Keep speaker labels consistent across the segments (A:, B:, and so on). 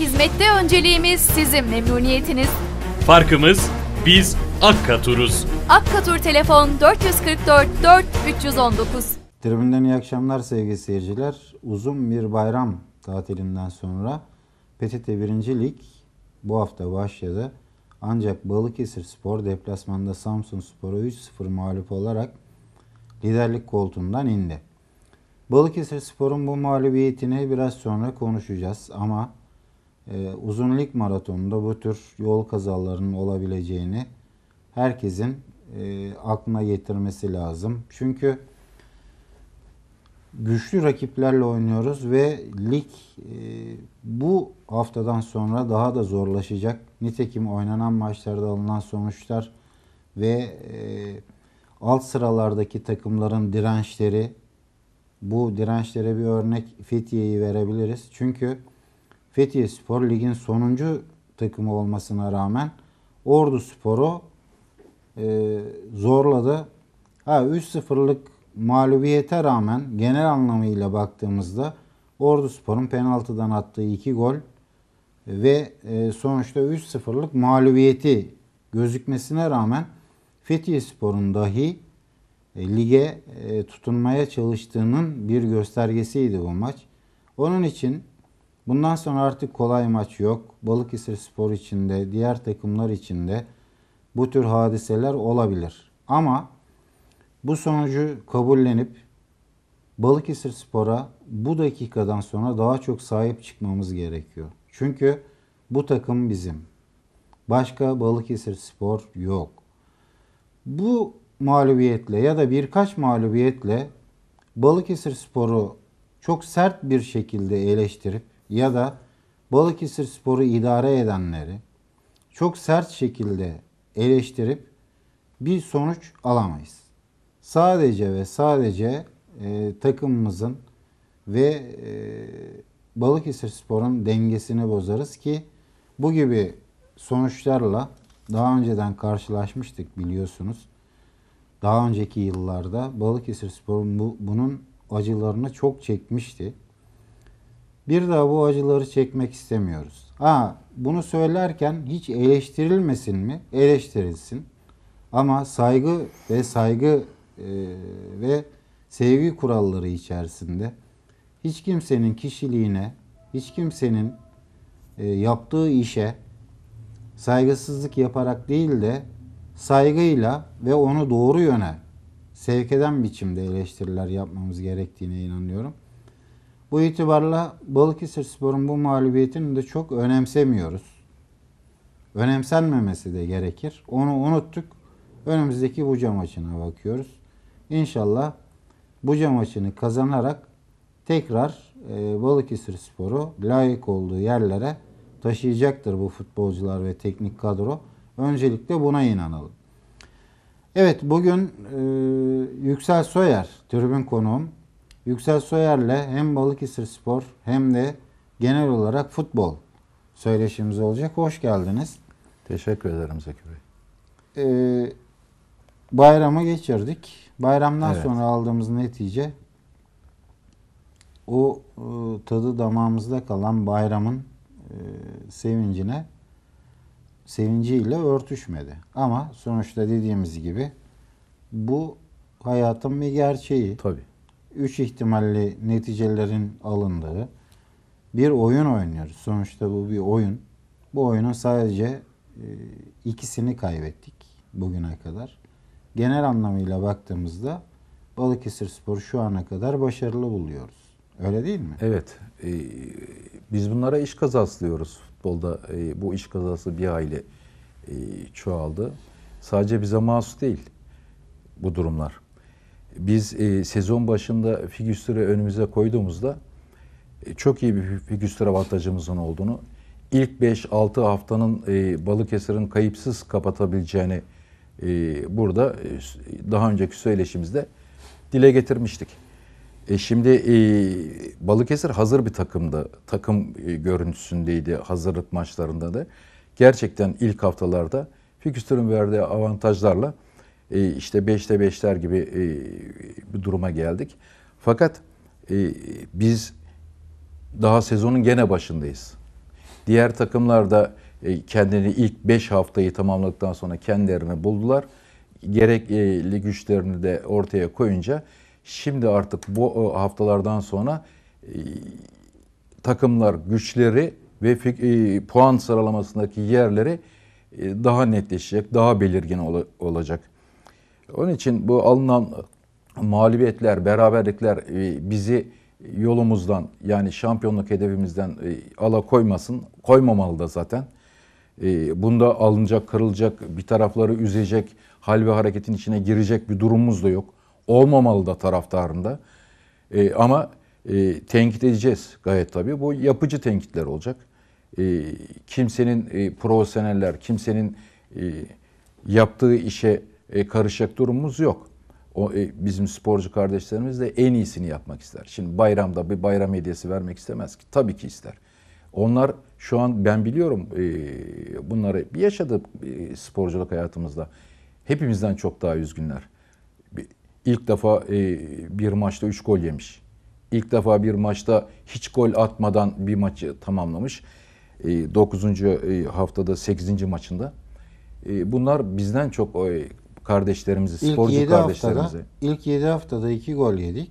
A: Hizmette önceliğimiz sizin memnuniyetiniz. Farkımız biz Akkatur'uz. Akkatur telefon 444 4 319.
B: Tribünden iyi akşamlar sevgili seyirciler. Uzun bir bayram tatilinden sonra PTT 1. Lig bu hafta başladı. Ancak Balıkesir Spor deplasmanda Samsun Spor'a 3-0 mağlup olarak liderlik koltuğundan indi. Balıkesir Spor'un bu mağlubiyetini biraz sonra konuşacağız ama e, maratonunda bu tür yol kazalarının olabileceğini herkesin e, aklına getirmesi lazım. Çünkü güçlü rakiplerle oynuyoruz ve lig e, bu haftadan sonra daha da zorlaşacak. Nitekim oynanan maçlarda alınan sonuçlar ve e, alt sıralardaki takımların dirençleri bu dirençlere bir örnek Fethiye'yi verebiliriz. Çünkü Fethiye Spor ligin sonuncu takımı olmasına rağmen Ordu Spor'u e, zorladı. Ha 3-0'lık mağlubiyete rağmen genel anlamıyla baktığımızda Ordu Spor'un penaltıdan attığı 2 gol ve e, sonuçta 3-0'lık mağlubiyeti gözükmesine rağmen Fethiye Spor'un dahi e, lige e, tutunmaya çalıştığının bir göstergesiydi bu maç. Onun için Bundan sonra artık kolay maç yok. Balıkesir Spor içinde, diğer takımlar içinde bu tür hadiseler olabilir. Ama bu sonucu kabullenip Balıkesir Spor'a bu dakikadan sonra daha çok sahip çıkmamız gerekiyor. Çünkü bu takım bizim. Başka Balıkesir Spor yok. Bu mağlubiyetle ya da birkaç mağlubiyetle Balıkesir Spor'u çok sert bir şekilde eleştirip ya da Balıkesir Spor'u idare edenleri çok sert şekilde eleştirip bir sonuç alamayız. Sadece ve sadece e, takımımızın ve e, Balıkesir Spor'un dengesini bozarız ki bu gibi sonuçlarla daha önceden karşılaşmıştık biliyorsunuz. Daha önceki yıllarda Balıkesir Spor'un bu, bunun acılarını çok çekmişti. Bir daha bu acıları çekmek istemiyoruz. Aa, bunu söylerken hiç eleştirilmesin mi? Eleştirilsin. Ama saygı ve saygı e, ve sevgi kuralları içerisinde hiç kimsenin kişiliğine, hiç kimsenin e, yaptığı işe saygısızlık yaparak değil de saygıyla ve onu doğru yöne sevk eden biçimde eleştiriler yapmamız gerektiğine inanıyorum. Bu itibarla Balıkesir Spor'un bu mağlubiyetini de çok önemsemiyoruz. Önemsenmemesi de gerekir. Onu unuttuk. Önümüzdeki Buca maçına bakıyoruz. İnşallah Buca maçını kazanarak tekrar e, Balıkesir Spor'u layık olduğu yerlere taşıyacaktır bu futbolcular ve teknik kadro. Öncelikle buna inanalım. Evet bugün e, Yüksel Soyer tribün konuğum. Yüksel Soyer'le hem Balıkesir Spor hem de genel olarak futbol söyleşimiz olacak. Hoş geldiniz. Teşekkür ederim Zeki Bey. Ee, bayrama geçirdik. Bayramdan evet. sonra aldığımız netice o e, tadı damağımızda kalan bayramın e, sevincine sevinciyle örtüşmedi. Ama sonuçta dediğimiz gibi bu hayatın bir gerçeği. Tabii. 3 ihtimalli neticelerin alındığı bir oyun oynuyoruz. Sonuçta bu bir oyun. Bu oyunun sadece e, ikisini kaybettik bugüne kadar. Genel anlamıyla baktığımızda Balıkesir Spor şu ana kadar başarılı buluyoruz.
A: Öyle değil mi? Evet. E, biz bunlara iş kazası diyoruz futbolda. E, bu iş kazası bir aile çoğaldı. Sadece bize mahsus değil bu durumlar biz e, sezon başında figüstürü önümüze koyduğumuzda e, çok iyi bir figüstür avantajımızın olduğunu, ilk 5-6 haftanın e, Balıkesir'in kayıpsız kapatabileceğini e, burada e, daha önceki söyleşimizde dile getirmiştik. E şimdi e, Balıkesir hazır bir takımdı. Takım e, görüntüsündeydi hazırlık maçlarında da. Gerçekten ilk haftalarda fikstürün verdiği avantajlarla e, işte beşte beşler gibi e, bir duruma geldik. Fakat e, biz daha sezonun gene başındayız. Diğer takımlar da e, kendini ilk 5 haftayı tamamladıktan sonra kendilerini buldular. Gerekli güçlerini de ortaya koyunca şimdi artık bu haftalardan sonra takımlar güçleri ve puan sıralamasındaki yerleri daha netleşecek, daha belirgin olacak. Onun için bu alınan mağlubiyetler, beraberlikler e, bizi yolumuzdan yani şampiyonluk hedefimizden e, ala koymasın. Koymamalı da zaten. E, bunda alınacak, kırılacak, bir tarafları üzecek, hal ve hareketin içine girecek bir durumumuz da yok. Olmamalı da taraftarında. Ama tenkit edeceğiz gayet tabii. Bu yapıcı tenkitler olacak. Kimsenin profesyoneller, kimsenin yaptığı işe e, karışacak durumumuz yok. O e, bizim sporcu kardeşlerimiz de en iyisini yapmak ister. Şimdi bayramda bir bayram hediyesi vermek istemez ki. Tabii ki ister. Onlar şu an ben biliyorum e, bunları yaşadık e, sporculuk hayatımızda. Hepimizden çok daha üzgünler. İlk defa e, bir maçta 3 gol yemiş. İlk defa bir maçta hiç gol atmadan bir maçı tamamlamış. 9. E, e, haftada 8. maçında. E, bunlar bizden çok kardeşlerimizi, İlk sporcu kardeşlerimizi. Haftada,
B: ilk 7 haftada 2 gol yedik.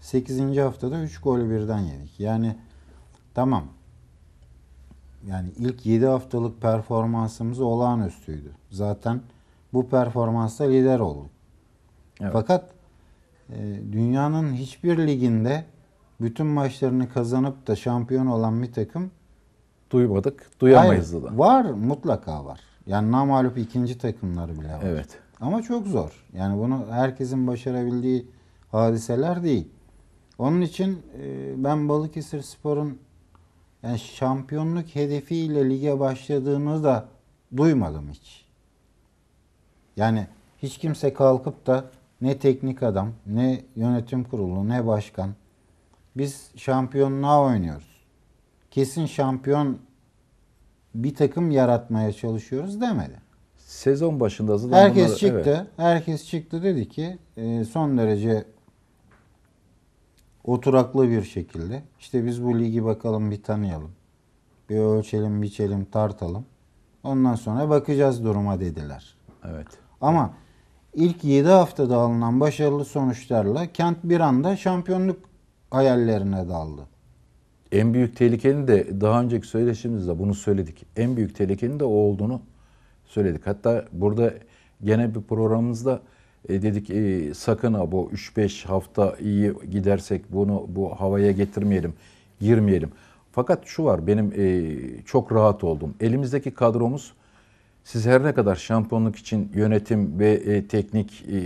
B: 8. haftada 3 golü birden yedik. Yani tamam. Yani ilk 7 haftalık performansımız olağanüstüydü. Zaten bu performansta lider olduk. Evet. Fakat e, dünyanın hiçbir liginde bütün maçlarını kazanıp da şampiyon olan bir takım duymadık, duyamayız Hayır, da. Var, mutlaka var. Yani namalup ikinci takımları bile var. Evet. Ama çok zor. Yani bunu herkesin başarabildiği hadiseler değil. Onun için e, ben Balıkesir Spor'un yani şampiyonluk hedefiyle lige başladığını da duymadım hiç. Yani hiç kimse kalkıp da ne teknik adam, ne yönetim kurulu, ne başkan biz şampiyonluğa oynuyoruz. Kesin şampiyon bir takım yaratmaya çalışıyoruz demedi sezon başında hazırlanan herkes bunları, çıktı. Evet. Herkes çıktı dedi ki e, son derece oturaklı bir şekilde işte biz bu ligi bakalım bir tanıyalım. Bir ölçelim, biçelim, tartalım. Ondan sonra bakacağız duruma dediler. Evet. Ama ilk 7 haftada alınan başarılı sonuçlarla Kent bir anda
A: şampiyonluk hayallerine daldı. En büyük tehlikenin de daha önceki söyleşimizde bunu söyledik. En büyük tehlikenin de o olduğunu söyledik. Hatta burada gene bir programımızda e, dedik e, sakın ha bu 3-5 hafta iyi gidersek bunu bu havaya getirmeyelim, girmeyelim. Fakat şu var benim e, çok rahat oldum. Elimizdeki kadromuz siz her ne kadar şampiyonluk için yönetim ve e, teknik e,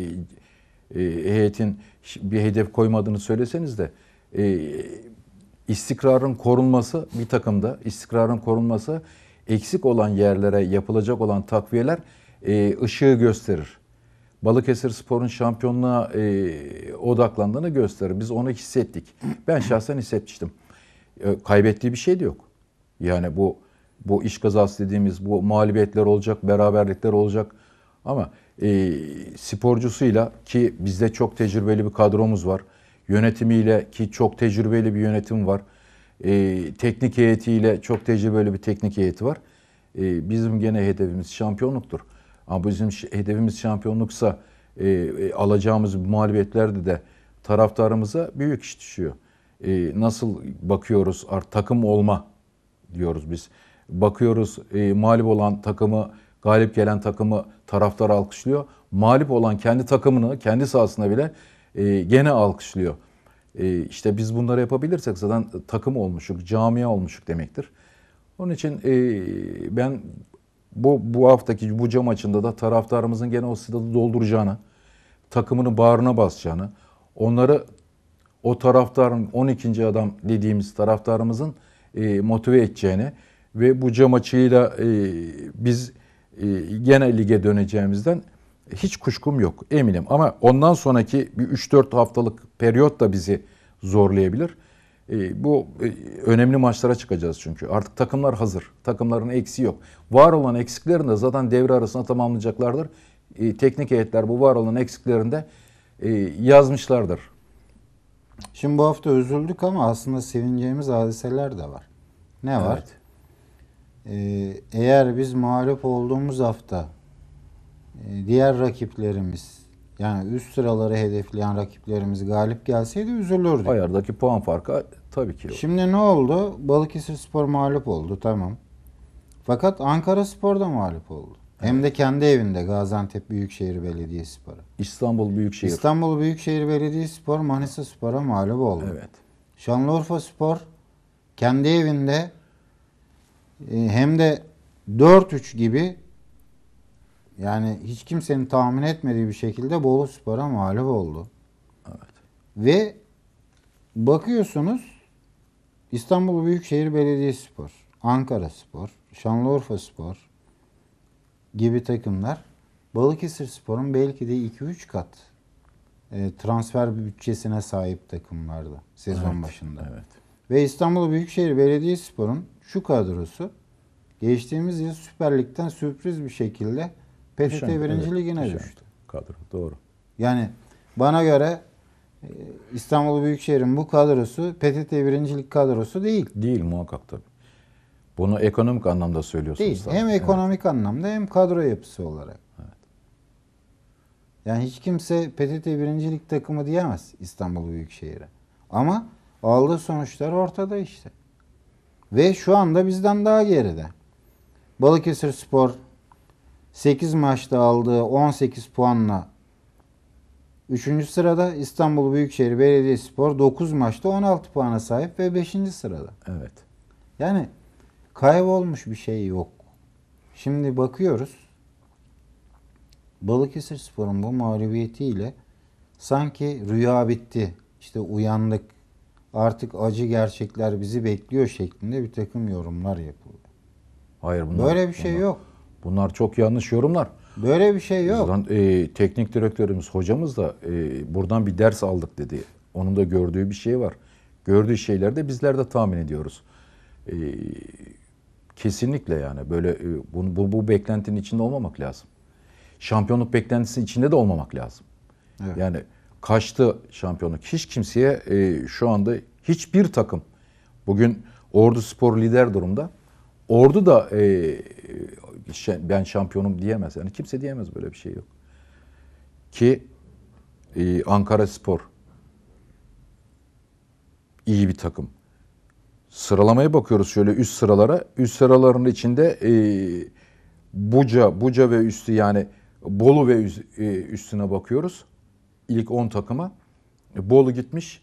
A: e, heyetin bir hedef koymadığını söyleseniz de e, istikrarın korunması bir takımda istikrarın korunması eksik olan yerlere yapılacak olan takviyeler e, ışığı gösterir. Balıkesir Spor'un şampiyonluğa e, odaklandığını gösterir. Biz onu hissettik. Ben şahsen hissetmiştim. E, kaybettiği bir şey de yok. Yani bu bu iş kazası dediğimiz bu mağlubiyetler olacak, beraberlikler olacak. Ama e, sporcusuyla ki bizde çok tecrübeli bir kadromuz var. Yönetimiyle ki çok tecrübeli bir yönetim var e, teknik heyetiyle çok tecrübeli bir teknik heyeti var. E, bizim gene hedefimiz şampiyonluktur. Ama bizim hedefimiz şampiyonluksa e, e, alacağımız mağlubiyetlerde de taraftarımıza büyük iş düşüyor. E, nasıl bakıyoruz takım olma diyoruz biz. Bakıyoruz e, mağlup olan takımı, galip gelen takımı taraftar alkışlıyor. Mağlup olan kendi takımını, kendi sahasında bile e, gene alkışlıyor. Ee, işte biz bunları yapabilirsek zaten takım olmuşuk, camia olmuşuk demektir. Onun için e, ben bu, bu haftaki bu cam maçında da taraftarımızın gene o stadı dolduracağını, takımını bağrına basacağını, onları o taraftarın 12. adam dediğimiz taraftarımızın e, motive edeceğini ve bu cam açıyla e, biz gene lige döneceğimizden hiç kuşkum yok eminim ama ondan sonraki bir 3-4 haftalık periyot da bizi zorlayabilir. E, bu e, önemli maçlara çıkacağız çünkü. Artık takımlar hazır. Takımların eksiği yok. Var olan eksiklerini de zaten devre arasında tamamlayacaklardır. E, teknik heyetler bu var olan eksiklerini de e, yazmışlardır.
B: Şimdi bu hafta üzüldük ama aslında sevineceğimiz hadiseler de var. Ne var? Evet. Ee, eğer biz mağlup olduğumuz hafta ee, diğer rakiplerimiz yani üst sıraları hedefleyen rakiplerimiz galip gelseydi üzülürdük. Ayardaki puan farkı tabii ki. Şimdi ne oldu? Balıkesir Spor mağlup oldu tamam. Fakat Ankara Spor da mağlup oldu. Evet. Hem de kendi evinde Gaziantep Büyükşehir Belediyespor'a. İstanbul Büyükşehir. İstanbul Büyükşehir Belediyespor Manisa Spor'a mağlup oldu. Evet. Şanlıurfa Spor kendi evinde e, hem de 4-3 gibi yani hiç kimsenin tahmin etmediği bir şekilde Bolu Spor'a mağlup oldu. Evet. Ve bakıyorsunuz İstanbul Büyükşehir Belediyespor, Ankara Spor, Şanlıurfa Spor gibi takımlar Balıkesir Spor'un belki de 2-3 kat e, transfer bütçesine sahip takımlardı sezon evet, başında. Evet. Ve İstanbul Büyükşehir Belediyespor'un şu kadrosu geçtiğimiz yıl Süper Lig'den sürpriz bir şekilde PTT düşen, 1. Evet, Ligi'ne düştü. Kadro doğru. Yani bana göre e, İstanbul Büyükşehir'in bu kadrosu PTT 1. Lig kadrosu değil. Değil muhakkak tabii.
A: Bunu ekonomik anlamda söylüyorsunuz. Değil. Zaten. Hem
B: ekonomik evet. anlamda hem kadro yapısı olarak. Yani hiç kimse PTT birincilik takımı diyemez İstanbul Büyükşehir'e. Ama aldığı sonuçlar ortada işte. Ve şu anda bizden daha geride. Balıkesir Spor 8 maçta aldığı 18 puanla 3. sırada İstanbul Büyükşehir Belediyespor 9 maçta 16 puana sahip ve 5. sırada. Evet. Yani kaybolmuş bir şey yok. Şimdi bakıyoruz. Balıkesir Spor'un bu mağlubiyetiyle sanki rüya bitti. İşte uyandık. Artık acı gerçekler bizi bekliyor şeklinde bir takım yorumlar
A: yapıldı. Hayır bunlar. Böyle bir şey bunlar, yok. Bunlar çok yanlış yorumlar. Böyle bir şey yok. Buradan, e, teknik direktörümüz, hocamız da e, buradan bir ders aldık dedi. Onun da gördüğü bir şey var. Gördüğü şeyler de bizler de tahmin ediyoruz. E, kesinlikle yani böyle e, bunu, bu, bu beklentinin içinde olmamak lazım. Şampiyonluk beklentisinin içinde de olmamak lazım. Evet. Yani kaçtı şampiyonluk. Hiç kimseye e, şu anda hiçbir takım bugün Ordu Spor lider durumda. Ordu da e, ben şampiyonum diyemez. Yani kimse diyemez böyle bir şey yok. Ki e, Ankara Spor iyi bir takım. Sıralamaya bakıyoruz şöyle üst sıralara. Üst sıraların içinde e, Buca, Buca ve üstü yani Bolu ve e, üstüne bakıyoruz. İlk 10 takıma. Bolu gitmiş.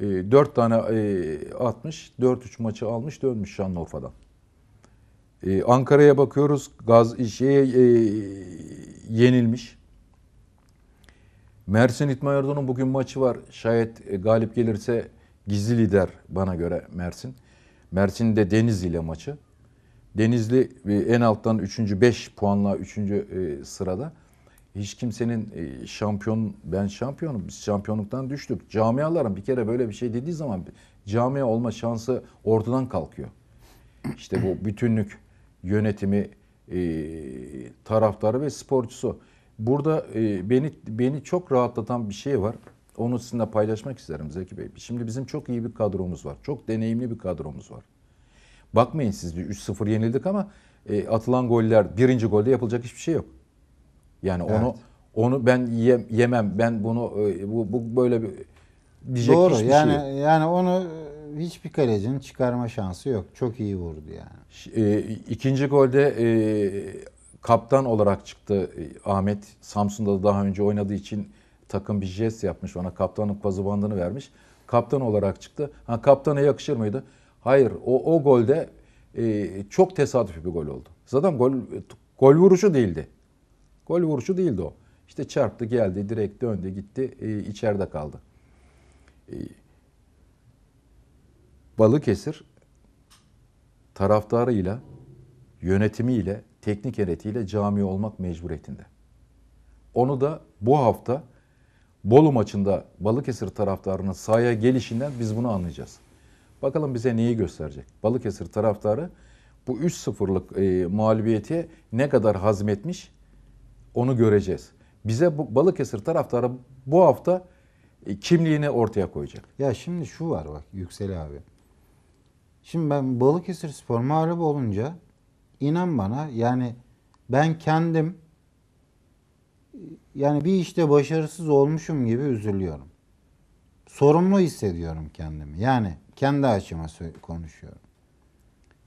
A: E, 4 tane atmış. 4-3 maçı almış dönmüş Şanlıurfa'dan. Ee, Ankara'ya bakıyoruz gaz şeye e, yenilmiş. Mersin İtma Erdoğan'ın bugün maçı var. Şayet e, galip gelirse gizli lider bana göre Mersin. Mersin'de Denizli ile maçı. Denizli e, en alttan 3. 5 puanla 3. E, sırada. Hiç kimsenin e, şampiyon, ben şampiyonum, biz şampiyonluktan düştük. Camiaların bir kere böyle bir şey dediği zaman camia olma şansı ortadan kalkıyor. İşte bu bütünlük yönetimi, e, taraftarı ve sporcusu. Burada e, beni beni çok rahatlatan bir şey var. Onu sizinle paylaşmak isterim Zeki Bey. Şimdi bizim çok iyi bir kadromuz var. Çok deneyimli bir kadromuz var. Bakmayın siz 3-0 yenildik ama e, atılan goller birinci golde yapılacak hiçbir şey yok. Yani evet. onu onu ben yem, yemem. Ben bunu e, bu, bu böyle bir diyecek Doğru. hiçbir yani, şey
B: yani Yani onu hiçbir kalecinin çıkarma şansı yok. Çok iyi vurdu yani.
A: E, ikinci golde e, kaptan olarak çıktı e, Ahmet. Samsun'da da daha önce oynadığı için takım bir jest yapmış. Ona kaptanlık pazubandını vermiş. Kaptan olarak çıktı. Ha kaptana yakışır mıydı? Hayır. O, o golde e, çok tesadüfi bir gol oldu. Zaten gol e, gol vuruşu değildi. Gol vuruşu değildi o. İşte çarptı geldi direkt döndü gitti e, içeride kaldı. E, Balıkesir taraftarıyla, yönetimiyle, teknik heyetiyle cami olmak mecburiyetinde. Onu da bu hafta Bolu maçında Balıkesir taraftarının sahaya gelişinden biz bunu anlayacağız. Bakalım bize neyi gösterecek? Balıkesir taraftarı bu 3-0'lık e, mağlubiyeti ne kadar hazmetmiş onu göreceğiz. Bize bu, Balıkesir taraftarı bu hafta e, kimliğini ortaya koyacak. Ya şimdi şu var bak Yüksel abi. Şimdi ben Balıkesir Spor
B: mağlup olunca inan bana yani ben kendim yani bir işte başarısız olmuşum gibi üzülüyorum. Sorumlu hissediyorum kendimi. Yani kendi açıma konuşuyorum.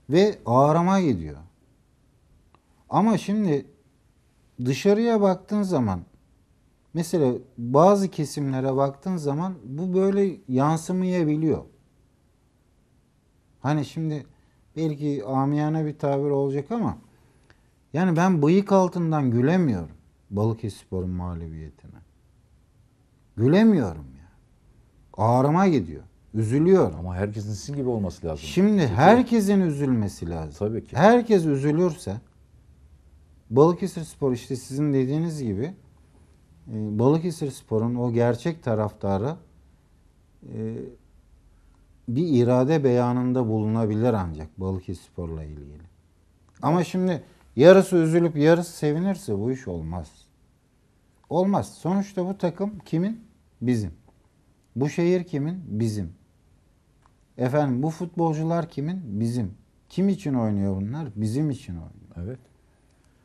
B: Ve ağrıma gidiyor. Ama şimdi dışarıya baktığın zaman mesela bazı kesimlere baktığın zaman bu böyle yansımayabiliyor. Hani şimdi belki amiyane bir tabir olacak ama yani ben bıyık altından gülemiyorum Balıkesirspor'un mağlubiyetine. Gülemiyorum ya. Ağrıma gidiyor. Üzülüyorum. Ama herkesin sizin gibi olması lazım. Şimdi Peki. herkesin üzülmesi lazım. Tabii ki. Herkes üzülürse Balıkesir Spor işte sizin dediğiniz gibi e, Balıkesir Spor'un o gerçek taraftarı e, bir irade beyanında bulunabilir ancak Balıkesirspor'la ilgili. Ama şimdi yarısı üzülüp yarısı sevinirse bu iş olmaz. Olmaz. Sonuçta bu takım kimin? Bizim. Bu şehir kimin? Bizim. Efendim bu futbolcular kimin? Bizim. Kim için oynuyor bunlar? Bizim için oynuyor. Evet.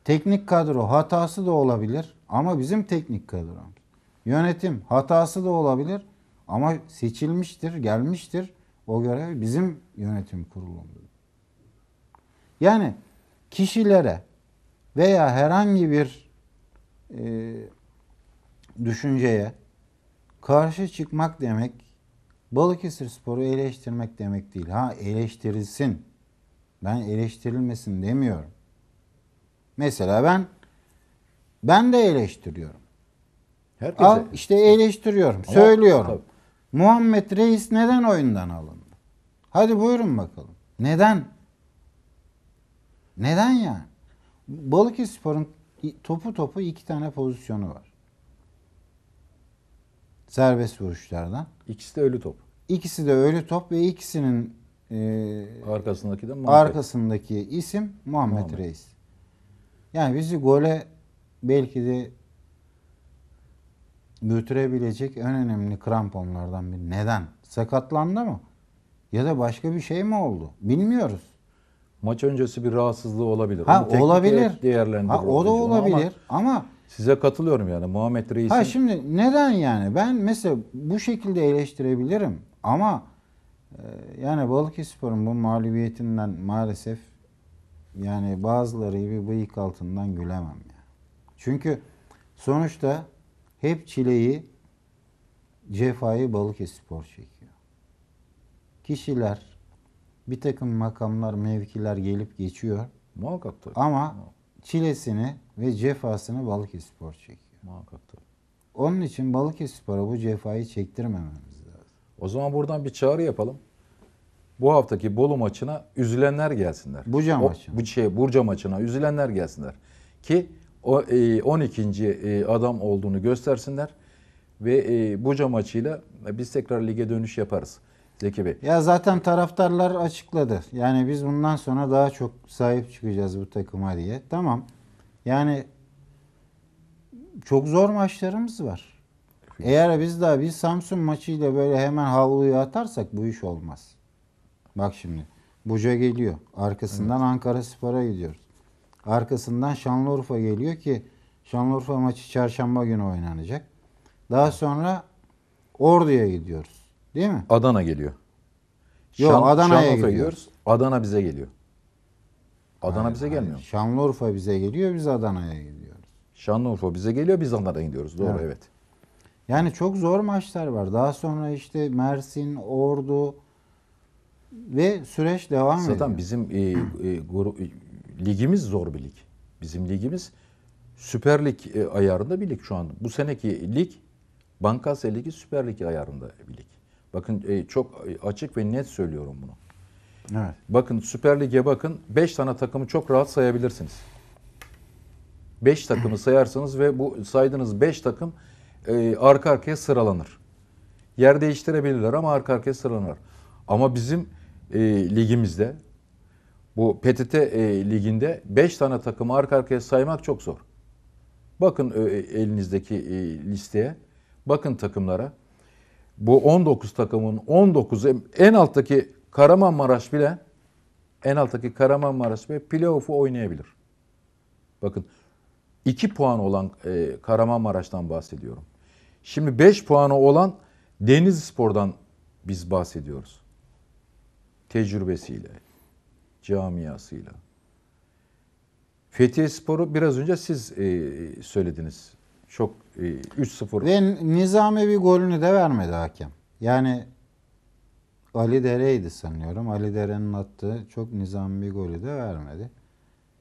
B: Teknik kadro hatası da olabilir ama bizim teknik kadromuz. Yönetim hatası da olabilir ama seçilmiştir, gelmiştir. O görev bizim yönetim kurulumuzda. Yani kişilere veya herhangi bir e, düşünceye karşı çıkmak demek Balıkesir Spor'u eleştirmek demek değil. Ha eleştirilsin. Ben eleştirilmesin demiyorum. Mesela ben ben de eleştiriyorum. Herkese. Al işte eleştiriyorum, Ama, söylüyorum. Tabii. Muhammed Reis neden oyundan alındı? Hadi buyurun bakalım. Neden? Neden yani? Balıkesirspor'un topu topu iki tane pozisyonu var. Serbest vuruşlardan. İkisi de ölü top. İkisi de ölü top ve ikisinin e, arkasındaki de Muhammed. arkasındaki isim Muhammed, Muhammed Reis. Yani bizi gole belki de götürebilecek en önemli kramponlardan biri. Neden? Sakatlandı mı? Ya da başka bir şey mi oldu? Bilmiyoruz.
A: Maç öncesi bir rahatsızlığı olabilir. Ha Onu olabilir. Değerlendirir ha, o da olabilir ama, ama size katılıyorum yani Muhammed Reis'in. Ha
B: şimdi neden yani? Ben mesela bu şekilde eleştirebilirim ama e, yani Balıkesir'in bu mağlubiyetinden maalesef yani bazıları gibi bıyık altından gülemem ya. Yani. Çünkü sonuçta hep çileyi, cefayı Balıkesir çekiyor. Kişiler, bir takım makamlar, mevkiler gelip geçiyor. Muhakkak tabii. Ama çilesini ve cefasını Balıkesir çekiyor. Muhakkak tabii.
A: Onun için Balıkesir'a bu cefayı çektirmememiz lazım. O zaman buradan bir çağrı yapalım. Bu haftaki Bolu maçına üzülenler gelsinler. Buca maçına. Bu şey Burca maçına üzülenler gelsinler. Ki 12. E, e, adam olduğunu göstersinler ve e, Buca maçıyla biz tekrar lige dönüş yaparız. Zeki Bey. Ya zaten taraftarlar açıkladı. Yani biz bundan sonra
B: daha çok sahip çıkacağız bu takıma diye. Tamam. Yani çok zor maçlarımız var. Eğer biz daha bir Samsun maçıyla böyle hemen havluyu atarsak bu iş olmaz. Bak şimdi. Buca geliyor. Arkasından evet. Ankara Spor'a gidiyoruz. Arkasından Şanlıurfa geliyor ki Şanlıurfa maçı çarşamba günü oynanacak. Daha sonra
A: Ordu'ya gidiyoruz. Değil mi? Adana geliyor. Yok Şan, Adana'ya gidiyoruz. gidiyoruz. Adana bize geliyor.
B: Adana hayır, bize hayır. gelmiyor. Şanlıurfa bize geliyor, biz Adana'ya gidiyoruz. Şanlıurfa bize geliyor, biz Adana'ya gidiyoruz. Doğru, evet. evet. Yani çok zor maçlar var. Daha sonra işte Mersin, Ordu ve süreç devam Zaten ediyor. Zaten
A: bizim e, e, grup, ligimiz zor bir lig. Bizim ligimiz Süper Lig e, ayarında bir lig şu an. Bu seneki lig Bankasya Ligi Süper Lig ayarında bir lig. Bakın e, çok e, açık ve net söylüyorum bunu. Evet. Bakın Süper Lig'e bakın 5 tane takımı çok rahat sayabilirsiniz. 5 takımı sayarsınız ve bu saydığınız 5 takım e, arka arkaya sıralanır. Yer değiştirebilirler ama arka arkaya sıralanır. Ama bizim e, ligimizde bu PTT e, liginde 5 tane takımı arka arkaya saymak çok zor. Bakın e, e elinizdeki e, listeye, bakın takımlara. Bu 19 takımın 19'u en alttaki Karamanmaraş bile en alttaki Karamanmaraş bile playoff'u oynayabilir. Bakın 2 puan olan e, Karamanmaraş'tan bahsediyorum. Şimdi 5 puanı olan Spor'dan biz bahsediyoruz. Tecrübesiyle, camiasıyla. Fethiye Spor'u biraz önce siz e, söylediniz.
B: Çok e, 3-0. Ve Nizami bir golünü de vermedi hakem. Yani Ali Dere'ydi sanıyorum. Ali Dere'nin attığı çok nizami bir golü de vermedi.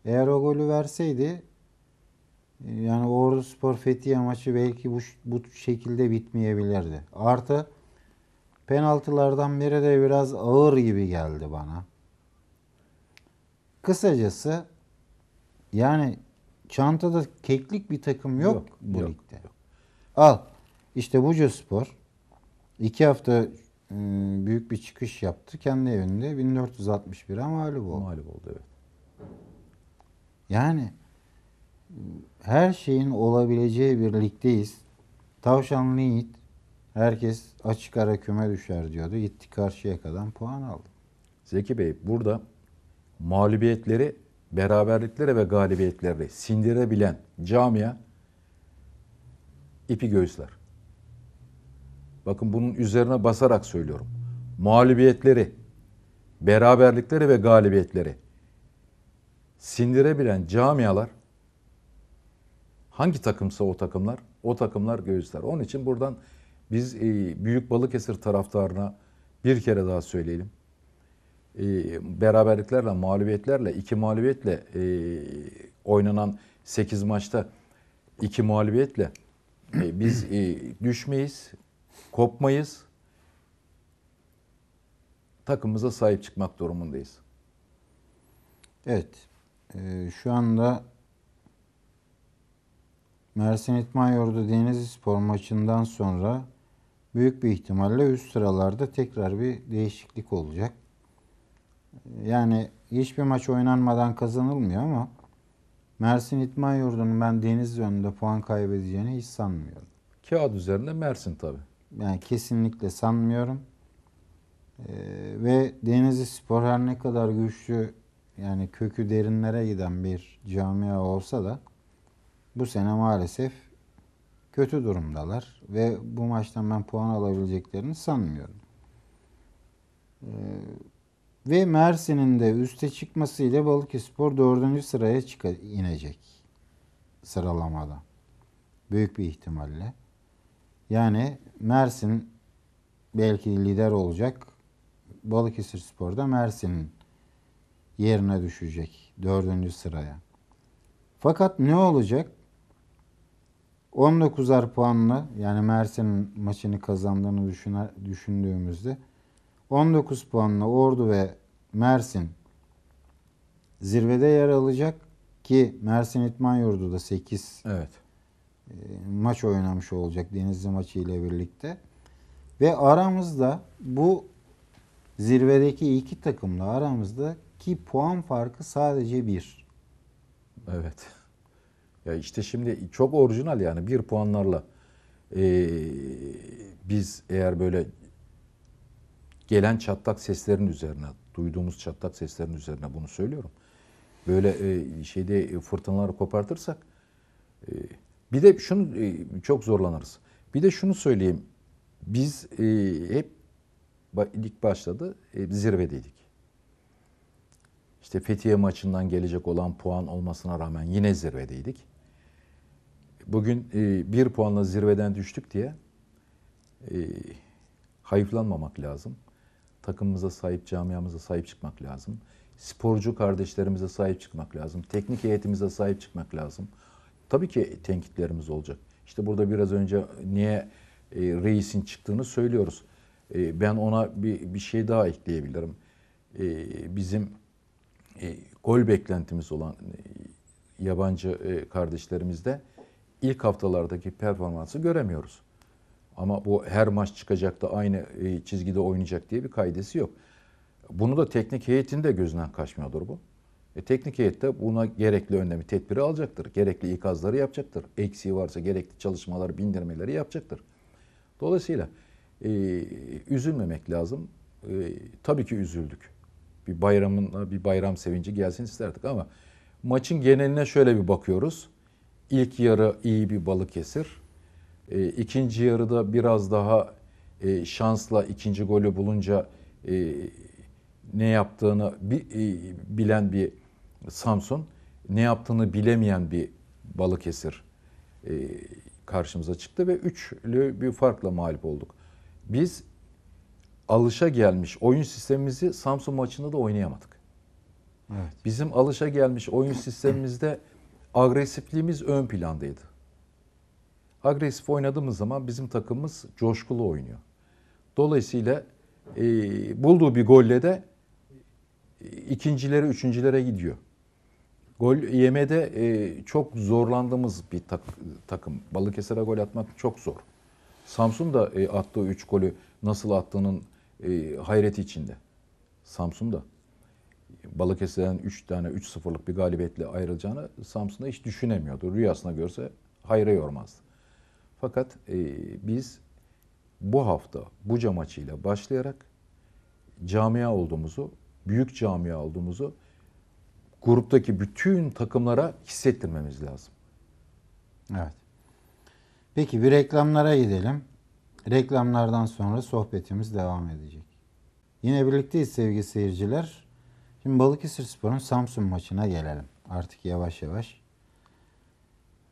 B: Eğer o golü verseydi yani Ordu Spor Fethiye maçı belki bu, bu şekilde bitmeyebilirdi. Artı penaltılardan biri de biraz ağır gibi geldi bana. Kısacası yani çantada keklik bir takım yok, yok bu yok, ligde. Yok. Al işte Buca Spor iki hafta ıı, büyük bir çıkış yaptı. Kendi evinde 1461'e mağlup oldu. Mağlup oldu evet. Yani ıı, her şeyin olabileceği bir ligdeyiz. Tavşanlı Yiğit herkes açık ara küme
A: düşer diyordu. Gitti karşıya kadar puan aldı. Zeki Bey burada mağlubiyetleri beraberliklere ve galibiyetlerle sindirebilen camia ipi göğüsler. Bakın bunun üzerine basarak söylüyorum. Mağlubiyetleri, beraberlikleri ve galibiyetleri sindirebilen camialar hangi takımsa o takımlar, o takımlar göğüsler. Onun için buradan biz e, Büyük Balıkesir taraftarına bir kere daha söyleyelim e, beraberliklerle, mağlubiyetlerle, iki mağlubiyetle e, oynanan 8 maçta iki mağlubiyetle e, biz e, düşmeyiz, kopmayız. Takımımıza sahip çıkmak durumundayız. Evet. E, şu anda
B: Mersin İtman Yurdu İtmanyordu Spor maçından sonra büyük bir ihtimalle üst sıralarda tekrar bir değişiklik olacak. Yani hiçbir maç oynanmadan kazanılmıyor ama Mersin İtman Yurdu'nun ben Denizli önünde puan kaybedeceğini hiç sanmıyorum. Kağıt üzerinde Mersin tabi. Yani kesinlikle sanmıyorum. Ee, ve Denizli Spor her ne kadar güçlü yani kökü derinlere giden bir camia olsa da bu sene maalesef kötü durumdalar ve bu maçtan ben puan alabileceklerini sanmıyorum. Ee, ve Mersin'in de üste çıkması çıkmasıyla Balıkesir 4. sıraya çık inecek sıralamada. Büyük bir ihtimalle. Yani Mersin belki lider olacak. Balıkesir Spor'da Mersin'in yerine düşecek. Dördüncü sıraya. Fakat ne olacak? 19'ar puanla yani Mersin'in maçını kazandığını düşüner, düşündüğümüzde 19 puanlı Ordu ve Mersin zirvede yer alacak ki Mersin İtman Yurdu da 8 evet. E, maç oynamış olacak Denizli maçı ile birlikte. Ve aramızda bu zirvedeki iki takımla aramızda ki puan farkı
A: sadece bir. Evet. Ya işte şimdi çok orijinal yani bir puanlarla ee, biz eğer böyle gelen çatlak seslerin üzerine, duyduğumuz çatlak seslerin üzerine bunu söylüyorum. Böyle e, şeyde e, fırtınaları kopartırsak e, bir de şunu e, çok zorlanırız. Bir de şunu söyleyeyim. Biz e, hep ilk başladı e, zirvedeydik. İşte Fethiye maçından gelecek olan puan olmasına rağmen yine zirvedeydik. Bugün e, bir puanla zirveden düştük diye e, hayıflanmamak lazım takımımıza sahip, camiamıza sahip çıkmak lazım. Sporcu kardeşlerimize sahip çıkmak lazım. Teknik heyetimize sahip çıkmak lazım. Tabii ki tenkitlerimiz olacak. İşte burada biraz önce niye e, reisin çıktığını söylüyoruz. E, ben ona bir, bir şey daha ekleyebilirim. E, bizim e, gol beklentimiz olan e, yabancı e, kardeşlerimizde ilk haftalardaki performansı göremiyoruz. Ama bu her maç çıkacak da aynı e, çizgide oynayacak diye bir kaydesi yok. Bunu da teknik heyetin de gözünden kaçmıyordur bu. E, teknik heyet de buna gerekli önlemi tedbiri alacaktır. Gerekli ikazları yapacaktır. Eksiği varsa gerekli çalışmaları, bindirmeleri yapacaktır. Dolayısıyla e, üzülmemek lazım. E, tabii ki üzüldük. Bir bayramın bir bayram sevinci gelsin isterdik ama maçın geneline şöyle bir bakıyoruz. İlk yarı iyi bir balık kesir. E, ikinci yarıda biraz daha e, şansla ikinci golü bulunca e, ne yaptığını bi, e, bilen bir Samsun, ne yaptığını bilemeyen bir Balıkesir e, karşımıza çıktı ve üçlü bir farkla mağlup olduk. Biz alışa gelmiş oyun sistemimizi Samsun maçında da oynayamadık. Evet. Bizim alışa gelmiş oyun sistemimizde agresifliğimiz ön plandaydı agresif oynadığımız zaman bizim takımımız coşkulu oynuyor. Dolayısıyla e, bulduğu bir golle de e, ikincilere, üçüncülere gidiyor. Gol yemede e, çok zorlandığımız bir tak, takım. Balıkesir'e gol atmak çok zor. Samsun da e, attığı üç golü nasıl attığının e, hayreti içinde. Samsun da. Balıkesir'den 3 tane 3-0'lık bir galibiyetle ayrılacağını Samsun'da hiç düşünemiyordu. Rüyasına görse hayra yormazdı. Fakat e, biz bu hafta Buca maçıyla başlayarak camia olduğumuzu, büyük camia olduğumuzu gruptaki bütün takımlara hissettirmemiz lazım. Evet.
B: Peki bir reklamlara gidelim. Reklamlardan sonra sohbetimiz devam edecek. Yine birlikteyiz sevgili seyirciler. Şimdi Balıkesir Spor'un Samsun maçına gelelim. Artık yavaş yavaş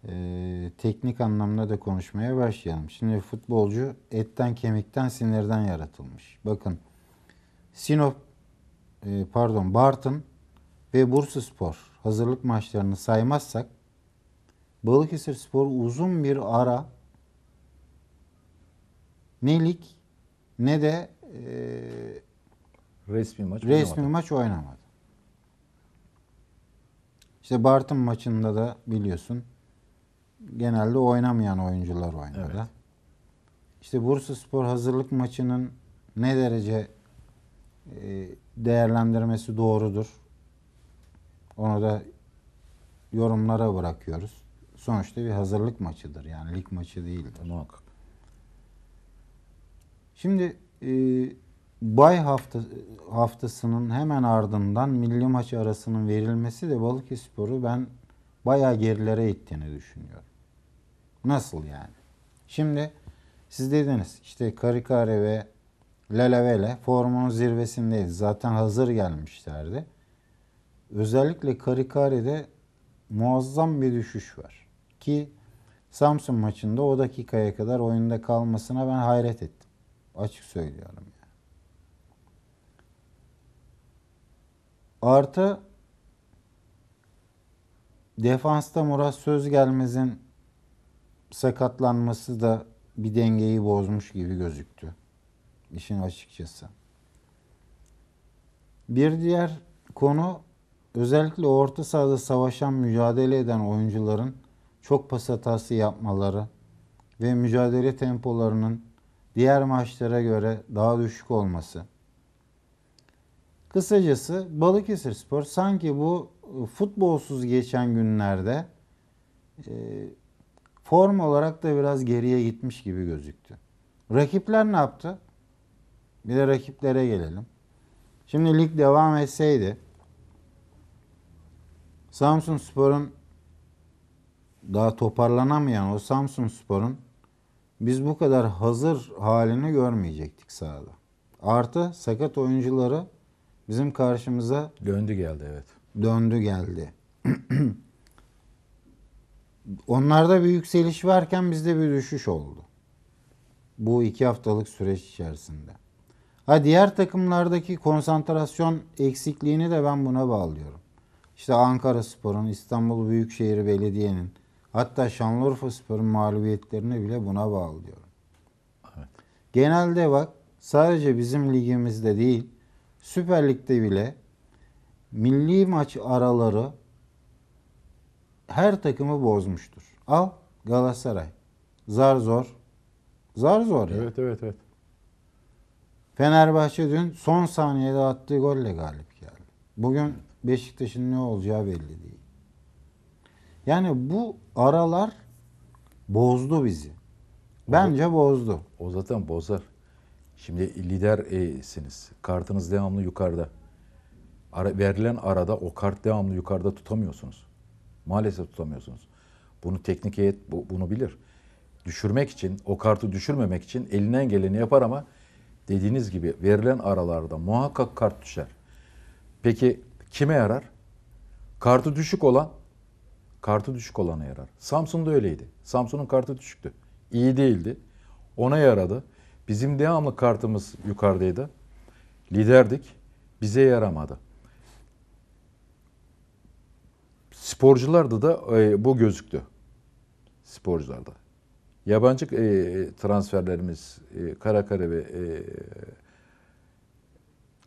B: e, teknik anlamda da konuşmaya başlayalım. Şimdi futbolcu etten, kemikten, sinirden yaratılmış. Bakın Sinop, e, pardon Bartın ve Bursa Spor hazırlık maçlarını saymazsak Balıkesir Spor uzun bir ara ne lig ne de e, resmi maç resmi oynamadı. maç oynamadı. İşte Bartın maçında da biliyorsun genelde oynamayan oyuncular oynadı. Evet. İşte Bursa Spor hazırlık maçının ne derece e, değerlendirmesi doğrudur? Onu da yorumlara bırakıyoruz. Sonuçta bir hazırlık maçıdır. Yani lig maçı değildir. Muhakkak. Şimdi e, bay hafta, haftasının hemen ardından milli maç arasının verilmesi de Balıkesirspor'u ben bayağı gerilere ittiğini düşünüyorum. Nasıl yani? Şimdi siz dediniz işte Karikare ve Lalavele formunun zirvesindeyiz. Zaten hazır gelmişlerdi. Özellikle Karikare'de muazzam bir düşüş var. Ki Samsun maçında o dakikaya kadar oyunda kalmasına ben hayret ettim. Açık söylüyorum yani. Artı defansta Murat Sözgelmez'in sakatlanması da bir dengeyi bozmuş gibi gözüktü. İşin açıkçası. Bir diğer konu özellikle orta sahada savaşan mücadele eden oyuncuların çok pas hatası yapmaları ve mücadele tempolarının diğer maçlara göre daha düşük olması. Kısacası Balıkesir Spor sanki bu ıı, futbolsuz geçen günlerde form olarak da biraz geriye gitmiş gibi gözüktü. Rakipler ne yaptı? Bir de rakiplere gelelim. Şimdi lig devam etseydi Samsun Spor'un daha toparlanamayan o Samsun Spor'un biz bu kadar hazır halini görmeyecektik sahada. Artı sakat oyuncuları bizim karşımıza döndü geldi evet. Döndü geldi. onlarda bir yükseliş varken bizde bir düşüş oldu. Bu iki haftalık süreç içerisinde. Ha diğer takımlardaki konsantrasyon eksikliğini de ben buna bağlıyorum. İşte Ankara Spor'un, İstanbul Büyükşehir Belediye'nin hatta Şanlıurfa Spor'un mağlubiyetlerini bile buna bağlıyorum. Evet. Genelde bak sadece bizim ligimizde değil Süper Lig'de bile milli maç araları her takımı bozmuştur. Al Galatasaray. Zar zor. Zar zor ya. Evet evet evet. Fenerbahçe dün son saniyede attığı golle galip geldi. Bugün Beşiktaş'ın ne olacağı belli değil. Yani bu aralar
A: bozdu bizi. Bence o, bozdu. O zaten bozar. Şimdi lidersiniz. E, Kartınız devamlı yukarıda. Ara, verilen arada o kart devamlı yukarıda tutamıyorsunuz. Maalesef tutamıyorsunuz. Bunu teknik heyet bunu bilir. Düşürmek için, o kartı düşürmemek için elinden geleni yapar ama dediğiniz gibi verilen aralarda muhakkak kart düşer. Peki kime yarar? Kartı düşük olan kartı düşük olana yarar. Samsun'da öyleydi. Samsun'un kartı düşüktü. İyi değildi. Ona yaradı. Bizim devamlı kartımız yukarıdaydı. Liderdik. Bize yaramadı. Sporcularda da e, bu gözüktü. Sporcularda. Yabancı e, transferlerimiz e, kara kare ve e,